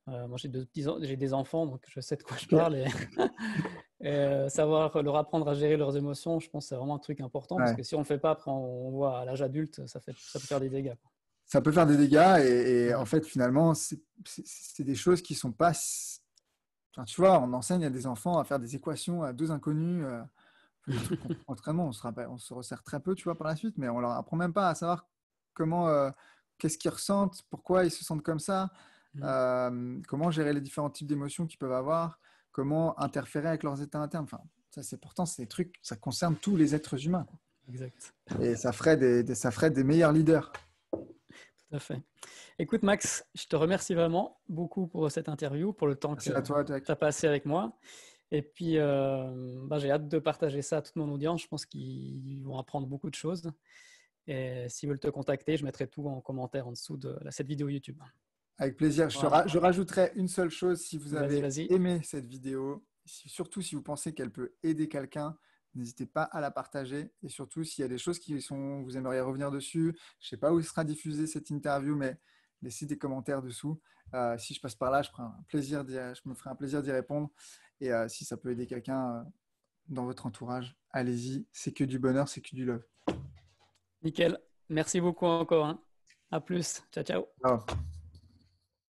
Speaker 1: Euh, moi, j'ai, deux petits, j'ai des enfants, donc je sais de quoi je parle. Et, euh, savoir leur apprendre à gérer leurs émotions, je pense que c'est vraiment un truc important parce que si on ne le fait pas, après, on voit à l'âge adulte, ça, fait, ça peut faire des dégâts.
Speaker 2: Ça peut faire des dégâts et, en fait, finalement, c'est, des choses qui ne sont pas. tu vois, on enseigne à des enfants à faire des équations à deux inconnus. Euh, on, se, on se resserre très peu, tu vois, par la suite, mais on leur apprend même pas à savoir comment, euh, qu'est-ce qu'ils ressentent, pourquoi ils se sentent comme ça, mm. euh, comment gérer les différents types d'émotions qu'ils peuvent avoir, comment interférer avec leurs états internes. ça, c'est pourtant, ces trucs, ça concerne tous les êtres humains. Exact. Et ça ferait des, ça ferait des meilleurs leaders.
Speaker 1: Tout à fait. Écoute, Max, je te remercie vraiment beaucoup pour cette interview, pour le temps que tu as passé avec moi. Et puis, euh, bah, j'ai hâte de partager ça à toute mon audience. Je pense qu'ils vont apprendre beaucoup de choses. Et s'ils veulent te contacter, je mettrai tout en commentaire en dessous de cette vidéo YouTube. Avec plaisir. Je, rajouterai une seule chose si vous avez
Speaker 2: aimé cette vidéo, surtout si vous pensez qu'elle peut aider quelqu'un. N'hésitez pas à la partager et surtout s'il y a des choses qui sont, vous aimeriez revenir dessus. Je ne sais pas où sera diffusée cette interview, mais laissez des commentaires dessous. Euh, si je passe par là, je, un plaisir je me ferai un plaisir d'y répondre. Et euh, si ça peut aider quelqu'un euh, dans votre entourage, allez-y. C'est que du bonheur, c'est que du
Speaker 1: love. Nickel. Merci beaucoup encore. Hein. À plus. Ciao, ciao.